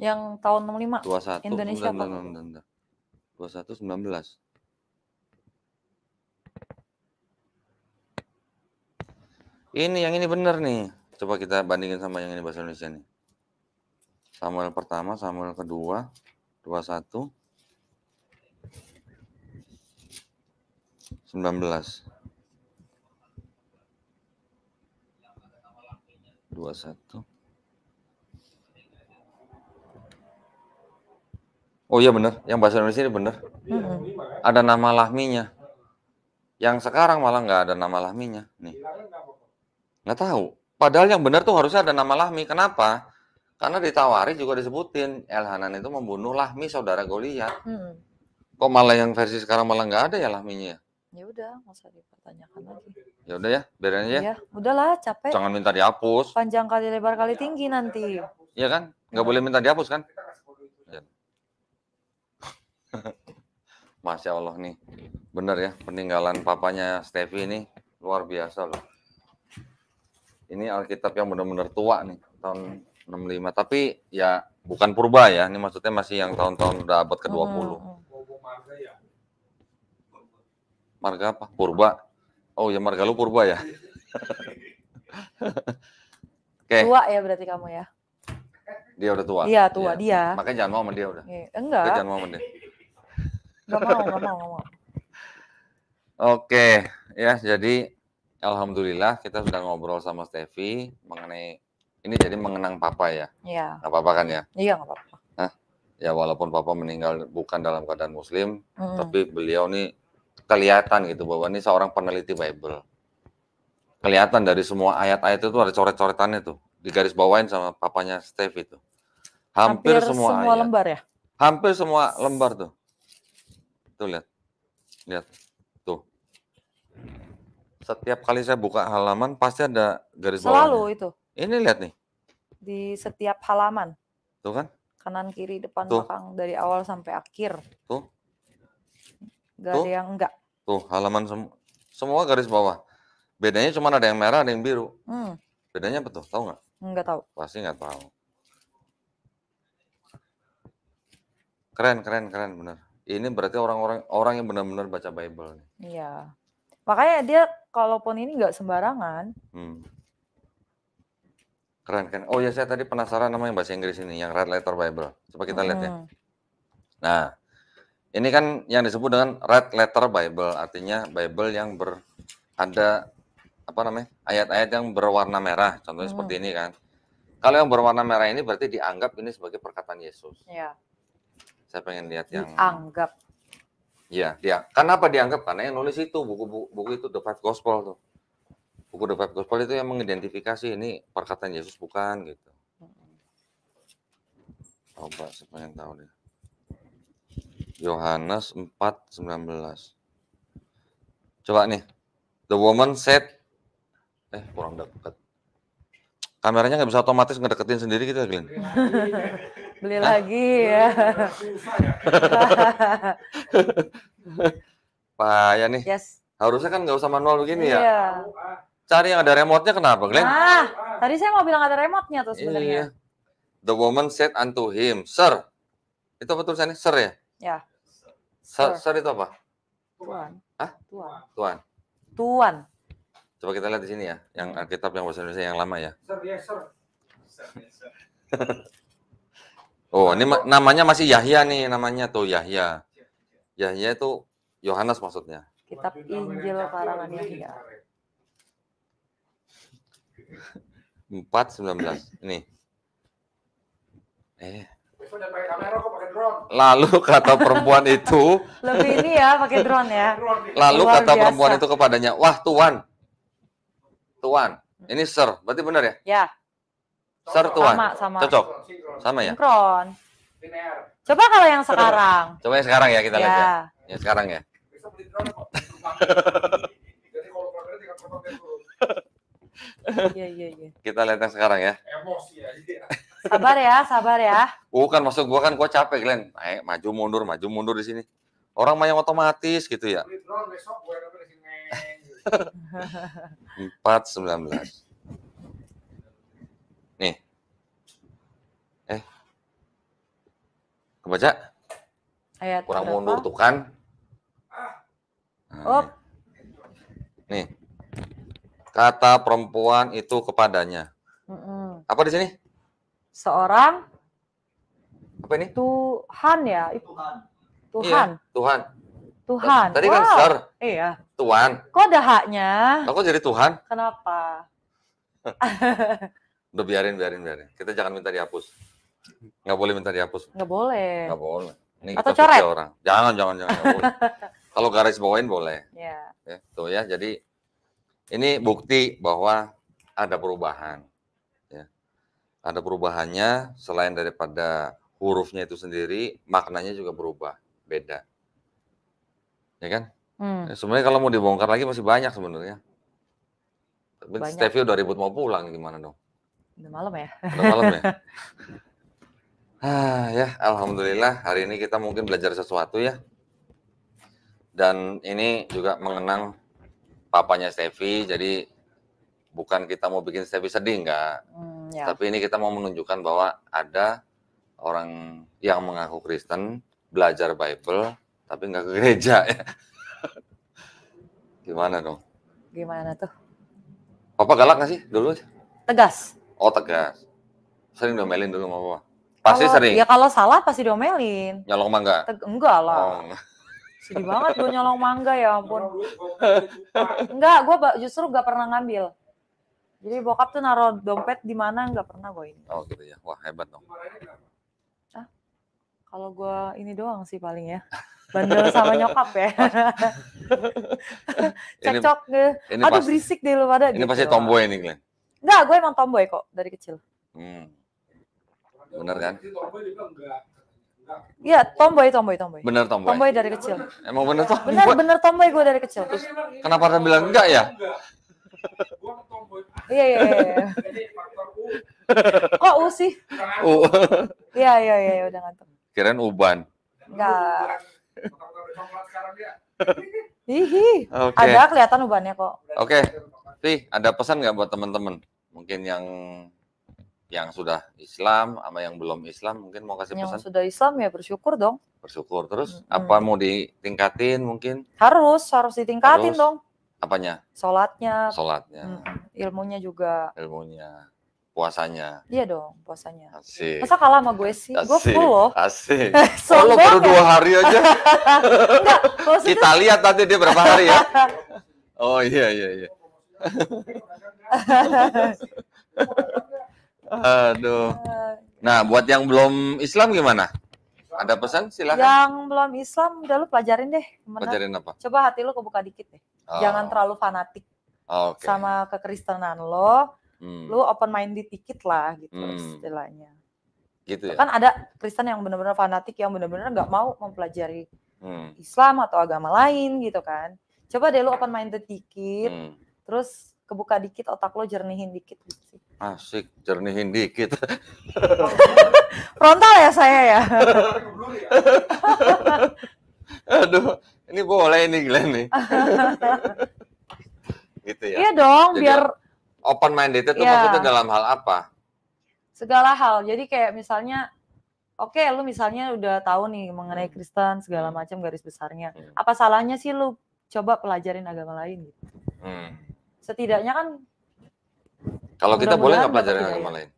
Yang tahun 65. 21 Indonesia. Bentar, bentar, 21 19. Ini yang ini benar nih. Coba kita bandingin sama yang ini bahasa Indonesia nih. Samuel pertama, Samuel kedua, 21 19 21 Oh iya benar, yang bahasa Indonesia ini benar. Hmm. Ada nama lahminya. Yang sekarang malah nggak ada nama lahminya. Nih, nggak tahu. Padahal yang benar tuh harusnya ada nama lahmi. Kenapa? Karena ditawari juga disebutin Elhanan itu membunuh lahmi saudara Goliat. Hmm. Kok malah yang versi sekarang malah nggak ada ya lahminya? Ya? ya udah nggak usah dipertanyakan lagi ya udah ya biarin aja ya iya, udahlah capek jangan minta dihapus panjang kali lebar kali tinggi nanti iya kan nggak boleh minta dihapus kan ya. [LAUGHS] masya allah nih bener ya peninggalan papanya Stevie ini luar biasa loh ini Alkitab yang benar-benar tua nih tahun 65 tapi ya bukan purba ya ini maksudnya masih yang tahun-tahun udah abad ke-20 hmm marga apa? Purba. Oh ya marga lu Purba ya. [LAUGHS] okay. Tua ya berarti kamu ya. Dia udah tua. Iya tua dia. dia. Makanya jangan mau sama dia udah. Iya, enggak. Kita jangan mau sama dia. Gak mau, gak mau, gak mau. Oke, ya jadi alhamdulillah kita sudah ngobrol sama Stevi mengenai ini jadi mengenang papa ya. Iya. Gak apa-apa kan ya? Iya, gak apa-apa. Nah, ya walaupun papa meninggal bukan dalam keadaan muslim, mm. tapi beliau nih kelihatan gitu bahwa ini seorang peneliti Bible. Kelihatan dari semua ayat-ayat itu ada coret-coretannya tuh, digaris bawain sama papanya Steve itu. Hampir, Hampir semua, semua ayat. lembar ya? Hampir semua lembar tuh. Tuh lihat. Lihat. Tuh. Setiap kali saya buka halaman pasti ada garis Selalu bawahnya. Selalu itu. Ini lihat nih. Di setiap halaman. Tuh kan? Kanan kiri depan tuh. belakang dari awal sampai akhir. Tuh Gak tuh, ada yang enggak. Tuh, halaman sem semua garis bawah. Bedanya cuma ada yang merah, ada yang biru. Hmm. Bedanya betul, tuh? Tahu nggak? Nggak tahu. Pasti nggak tahu. Keren, keren, keren, bener. Ini berarti orang-orang orang yang benar-benar baca Bible. Iya. Makanya dia kalaupun ini nggak sembarangan. Hmm. Keren, keren. Oh ya saya tadi penasaran sama yang bahasa Inggris ini, yang red letter Bible. Coba kita hmm. lihat ya. Hmm. Nah, ini kan yang disebut dengan red letter Bible, artinya Bible yang ber ada apa namanya ayat-ayat yang berwarna merah, contohnya hmm. seperti ini kan. Kalau yang berwarna merah ini berarti dianggap ini sebagai perkataan Yesus. Ya. Saya pengen lihat yang dianggap. Iya, dia. Kenapa dianggap? Karena yang nulis itu buku buku, itu The Five Gospel tuh. Buku The Five Gospel itu yang mengidentifikasi ini perkataan Yesus bukan gitu. Hmm. Coba saya pengen tahu deh. Yohanes 4:19. Coba nih. The woman said eh kurang dekat. Kameranya nggak bisa otomatis ngedeketin sendiri kita, gitu ya, Glenn. [LAUGHS] Beli Hah? lagi ya. ya. [LAUGHS] Pak ya nih. Yes. Harusnya kan nggak usah manual begini ya. iya. ya. Cari yang ada remote-nya kenapa, Glenn? Ah, tadi saya mau bilang ada remotenya nya tuh sebenarnya. Iya. The woman said unto him, Sir. Itu apa tulisannya? Sir ya? Ya. Sir. Sorry itu apa? Tuan. Hah? Tuan. Tuan. Tuan. Coba kita lihat di sini ya, yang Alkitab yang bahasa Indonesia yang lama ya. [LAUGHS] oh, ini namanya masih Yahya nih, namanya tuh Yahya. Yahya itu Yohanes maksudnya. Kitab Injil karangan Yahya. sembilan belas. Ini. Eh, Lalu kata perempuan [LAUGHS] itu lebih ini ya pakai drone ya. Lalu Luar kata biasa. perempuan itu kepadanya, "Wah, tuan. Tuan, ini ser, Berarti benar ya?" Ya. Sir tuan. Sama, sama. Cocok. Sama ya? Sinkron. Coba kalau yang sekarang. Coba yang sekarang ya kita ya. lihat ya. Yang ya, sekarang ya. [LAUGHS] Iya, iya, iya. Kita lihat yang sekarang ya. Emosi aja. Ya, sabar ya, sabar ya. kan masuk gua kan gua capek, Glen. Naik maju mundur, maju mundur di sini. Orang main otomatis gitu ya. Empat sembilan belas. Nih. Eh. Kebaca? Ayat Kurang berapa? mundur tuh kan. Ah. Nah, oh. Nih kata perempuan itu kepadanya. Mm-mm. Apa di sini? Seorang apa ini? Tuhan ya. Tuhan. Tuhan. Iya, Tuhan. Tuhan. Tadi kan, wow. kan sir. Iya. Tuhan. Kok ada haknya? Aku jadi Tuhan. Kenapa? [LAUGHS] Udah biarin, biarin, biarin. Kita jangan minta dihapus. Nggak boleh minta dihapus. Nggak boleh. Nggak boleh. Ini Atau coret? Orang. Jangan, jangan, jangan. jangan [LAUGHS] Kalau garis bawain boleh. Iya. Ya, tuh ya. Jadi ini bukti bahwa ada perubahan. Ya. Ada perubahannya selain daripada hurufnya itu sendiri, maknanya juga berubah, beda. Ya kan? Hmm. Ya, sebenarnya kalau mau dibongkar lagi masih banyak sebenarnya. Tapi banyak. Stevie udah ribut mau pulang gimana dong? Udah malam ya. Udah malam ya. [LAUGHS] ah, ya, alhamdulillah hari ini kita mungkin belajar sesuatu ya. Dan ini juga mengenang papanya Stevi jadi bukan kita mau bikin Stevi sedih enggak hmm, ya. tapi ini kita mau menunjukkan bahwa ada orang yang mengaku Kristen belajar Bible tapi nggak ke gereja ya [LAUGHS] gimana dong gimana tuh Papa galak nggak sih dulu tegas oh tegas sering domelin dulu sama Papa pasti kalau, sering ya kalau salah pasti domelin nyolong mangga enggak lah oh. Sedih banget gue nyolong mangga ya ampun. Enggak, gue justru gak pernah ngambil. Jadi bokap tuh naruh dompet di mana nggak pernah gue ini. Oh gitu ya, wah hebat dong. Ah, kalau gue ini doang sih paling ya. Bandel sama nyokap ya. [LAUGHS] Cekcok deh. Aduh berisik deh lu pada. Ini gitu. pasti tomboy nih Glenn. Enggak, gue emang tomboy kok dari kecil. Hmm. Bener kan? Iya, tomboy, tomboy, tomboy. Bener tomboy. Tomboy dari kecil. Emang bener tomboy. Bener, bener tomboy gue dari kecil. Terus kenapa dia bilang enggak ya? Iya, iya, iya, iya. Kok U sih? U. Iya, iya, iya, iya udah ngantuk. Kirain uban. Enggak. Hihi. Okay. Ada kelihatan ubannya kok. Oke. Okay. Fi, ada pesan nggak buat teman-teman? Mungkin yang yang sudah Islam sama yang belum Islam mungkin mau kasih pesan? Yang sudah Islam ya bersyukur dong. Bersyukur terus hmm. apa mau ditingkatin mungkin? Harus harus ditingkatin harus. dong. Apanya? Salatnya. salatnya Hmm. Ilmunya juga. Ilmunya. Puasanya. Iya dong puasanya. Asik. Masa kalah sama gue sih? Gue full loh. Asik. so [LAUGHS] oh, baru ya? dua hari aja. [LAUGHS] Enggak, maksudnya... Kita lihat nanti dia berapa hari ya. [LAUGHS] Oh iya iya iya. Aduh. Nah, buat yang belum Islam gimana? Ada pesan silakan. Yang belum Islam udah lu pelajarin deh. Bener. Pelajarin apa? Coba hati lu kebuka dikit deh. Oh. Jangan terlalu fanatik oh, okay. sama kekristenan lo. Hmm. Lu open minded dikit lah gitu hmm. istilahnya. Gitu ya. Kan ada Kristen yang benar-benar fanatik yang benar-benar nggak mau mempelajari hmm. Islam atau agama lain gitu kan. Coba deh lu open minded dikit. Hmm. Terus kebuka dikit otak lo jernihin dikit gitu sih. Asik, jernihin dikit. Frontal ya saya ya. Aduh, ini boleh ini Glenn nih. gitu ya. Iya dong, Jadi biar open minded itu ya. Iya. maksudnya dalam hal apa? Segala hal. Jadi kayak misalnya oke okay, lu misalnya udah tahu nih mengenai hmm. Kristen segala hmm. macam garis besarnya. Hmm. Apa salahnya sih lu coba pelajarin agama lain Hmm. Setidaknya kan kalau kita boleh nggak pelajari agama ya, ya. lain?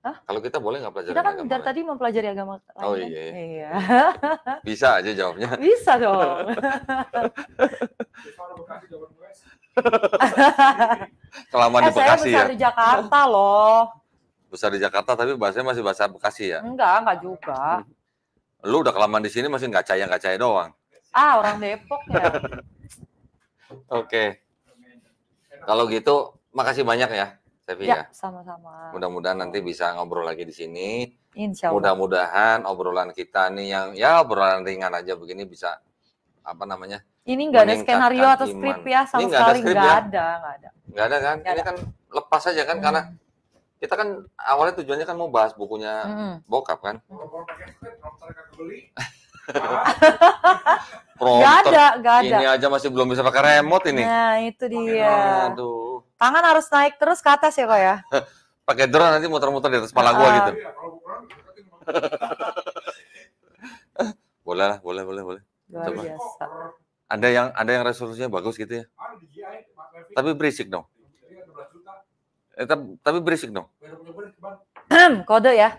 Hah? Kalau kita boleh nggak pelajari agama lain? kita kan dari tadi mempelajari agama lain. Oh kan? iya. iya. iya. [LAUGHS] Bisa aja jawabnya. [LAUGHS] Bisa dong. Kalau [LAUGHS] eh, di Bekasi saya besar ya. di Jakarta loh. Besar di Jakarta tapi bahasanya masih bahasa Bekasi ya? Enggak, enggak juga. Lu udah kelamaan di sini masih nggak caya nggak caya doang. Ah, orang Depok ya. Oke. Okay. Kalau gitu, makasih banyak ya. Tapi ya, ya. Sama-sama. Mudah-mudahan nanti bisa ngobrol lagi di sini. Insya Allah. Mudah-mudahan obrolan kita nih yang ya obrolan ringan aja begini bisa apa namanya? Ini nggak ada skenario atau script skrip ya sama Ini sekali nggak ada, nggak ya. Gak ada. Nggak ada kan? Gak Ini ada. kan lepas aja kan hmm. karena kita kan awalnya tujuannya kan mau bahas bukunya hmm. bokap kan. Hmm. Gak [LAUGHS] ada, gak ada. Ini aja masih belum bisa pakai remote ini. Nah, itu dia. Aduh. Tangan harus naik terus ke atas ya kok ya? [LAUGHS] Pakai drone nanti muter-muter di atas kepala gua ah. gitu. Iya, [LAUGHS] boleh lah, boleh, boleh, boleh. Luar Biasa. Ada yang ada yang resolusinya bagus gitu ya? Tapi berisik dong. Eh, tapi berisik dong. Kode ya. [LAUGHS]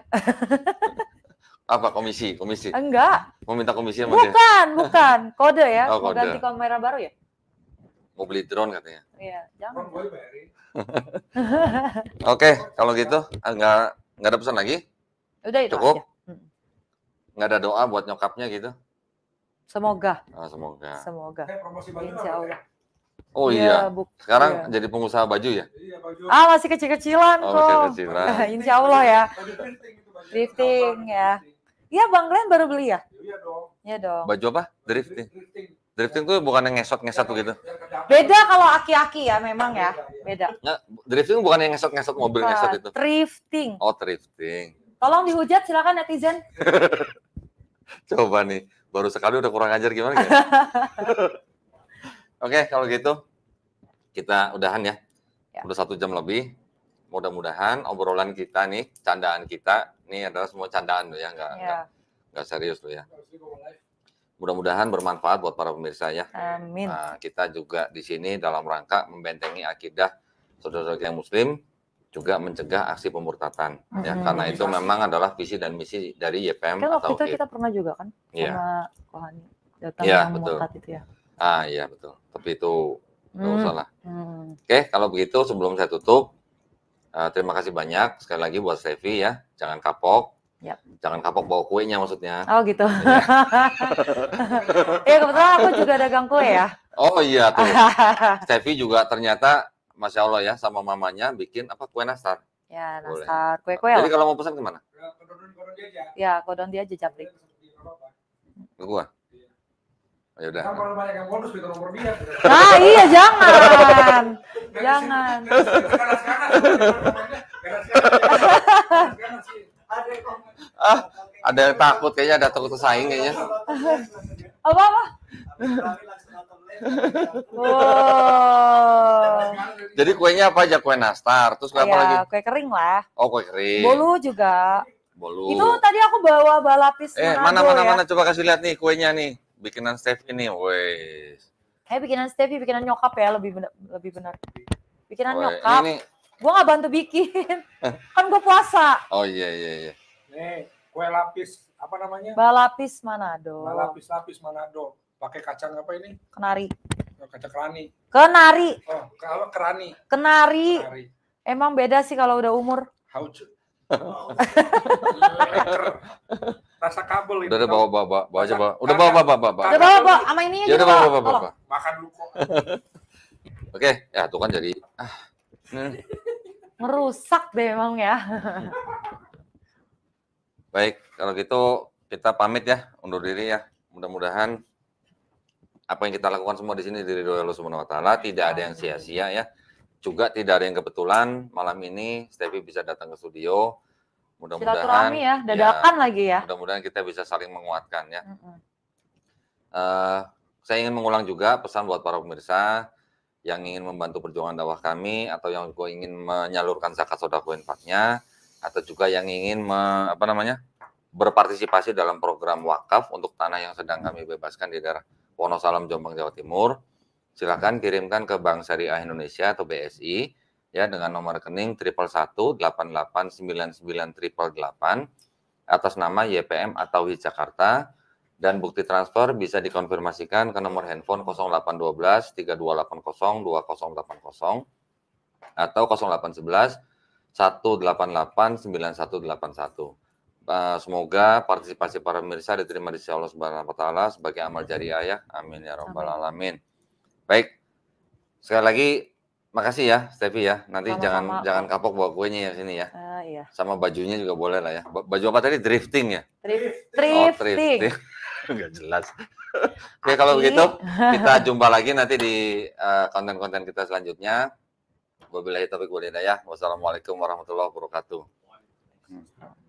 apa komisi komisi enggak mau minta komisi bukan bukan kode ya oh, kode. mau ganti kamera baru ya mau beli drone katanya. Iya, jangan. [LAUGHS] Oke, okay, kalau gitu enggak ah, enggak ada pesan lagi? Udah itu Cukup. Aja. Hmm. Nggak ada doa buat nyokapnya gitu? Semoga. Oh, semoga. Semoga. Insya ya? Allah. Oh iya, iya. sekarang iya. jadi pengusaha baju ya? Iya, ah masih kecil-kecilan oh, kok. Masih kecil-kecilan. [LAUGHS] Insya Allah ya. Drifting ya. Iya Bang Glenn baru beli ya? Iya dong. Iya dong. Baju apa? Drifting. Drifting tuh bukan yang ngesot-ngesot begitu. Beda kalau aki-aki ya memang ya, beda. Nggak, drifting bukan yang ngesot-ngesot mobil ngesot itu. Drifting. Oh, drifting. Tolong dihujat silakan netizen. [LAUGHS] Coba nih, baru sekali udah kurang ajar gimana ya? [LAUGHS] Oke, okay, kalau gitu kita udahan ya. ya. Udah satu jam lebih. Mudah-mudahan obrolan kita nih, candaan kita, nih adalah semua candaan loh ya, nggak, ya. nggak, nggak serius loh ya mudah-mudahan bermanfaat buat para pemirsa ya. Amin. Nah, kita juga di sini dalam rangka membentengi akidah saudara-saudara yang muslim juga mencegah aksi pemurtatan mm-hmm. ya karena itu memang adalah visi dan misi dari YPM kan atau itu kita pernah juga kan yeah. sama datang yeah, yang betul. itu ya ah iya betul tapi itu nggak hmm. salah mm. oke kalau begitu sebelum saya tutup uh, terima kasih banyak sekali lagi buat Sevi ya jangan kapok Yep. Jangan kapok bawa kuenya maksudnya. Oh gitu. ya [LAUGHS] kebetulan aku juga dagang kue ya. Oh iya tuh. [LAUGHS] Stevi juga ternyata Masya Allah ya sama mamanya bikin apa kue nastar. Ya nastar, kue-kue Jadi kalau mau pesan kemana? Ya, kodon dia aja. Ya kodon dia aja Japri. Ke gua? Iya. Ya udah. Ah iya jangan. jangan ah, ada yang takut kayaknya ada takut saing kayaknya. Apa apa? oh. [LAUGHS] Jadi kuenya apa aja kue nastar, terus kue apa iya, lagi? Kue kering lah. Oh kue kering. Bolu juga. Bolu. Itu tadi aku bawa balapis. Eh mana mana ya. mana coba kasih lihat nih kuenya nih bikinan Steffi ini, wes. Kayak bikinan Steffi bikinan nyokap ya lebih benar, lebih benar. Bikinan Woy, nyokap. Ini, ini Gue gak bantu bikin. Eh. kan gue puasa. Oh iya iya iya. Nih, kue lapis apa namanya? Balapis Manado. Balapis lapis Manado. Pakai kacang apa ini? Kenari. Oh, kacang kerani. Kenari. Oh, kalau kerani. Kenari. Kenari. Emang beda sih kalau udah umur. How to... [LAUGHS] rasa kabel itu Udah bawa bawa bawa aja bawa. Udah bawa bawa bawa bawa. Udah bawa bawa sama ini aja ya Udah bawa bawa bawa. Makan dulu kok. Oke, ya tuh kan jadi ah merusak deh emang ya. [LAUGHS] Baik, kalau gitu kita pamit ya, undur diri ya. Mudah-mudahan apa yang kita lakukan semua di sini di Ridho Allah Subhanahu wa taala tidak ada yang sia-sia ya. Juga tidak ada yang kebetulan malam ini Stevi bisa datang ke studio. Mudah-mudahan ya, ya, dadakan ya, lagi ya. Mudah-mudahan kita bisa saling menguatkan ya. Mm -hmm. uh, saya ingin mengulang juga pesan buat para pemirsa yang ingin membantu perjuangan dakwah kami atau yang juga ingin menyalurkan zakat sodako infaknya atau juga yang ingin me, apa namanya berpartisipasi dalam program wakaf untuk tanah yang sedang kami bebaskan di daerah Wonosalam Jombang Jawa Timur silakan kirimkan ke Bank Syariah Indonesia atau BSI ya dengan nomor rekening triple satu delapan delapan atas nama YPM atau Jakarta dan bukti transfer bisa dikonfirmasikan ke nomor handphone 0812 3280 2080 atau 0811 188 9181. semoga partisipasi para pemirsa diterima di sisi Allah Subhanahu wa taala sebagai amal jariah ya. Amin ya rabbal alamin. Baik. Sekali lagi makasih ya Stevi ya. Nanti sama, jangan sama. jangan kapok bawa kuenya ya sini ya. Uh, iya. Sama bajunya juga boleh lah ya. Baju apa tadi drifting ya? Oh, drifting. drifting. [LAUGHS] nggak jelas. [LAUGHS] Oke, kalau begitu [LAUGHS] kita jumpa lagi nanti di eh, konten-konten uh, kita selanjutnya. Wabillahi taufiq walhidayah. Wassalamualaikum warahmatullahi wabarakatuh.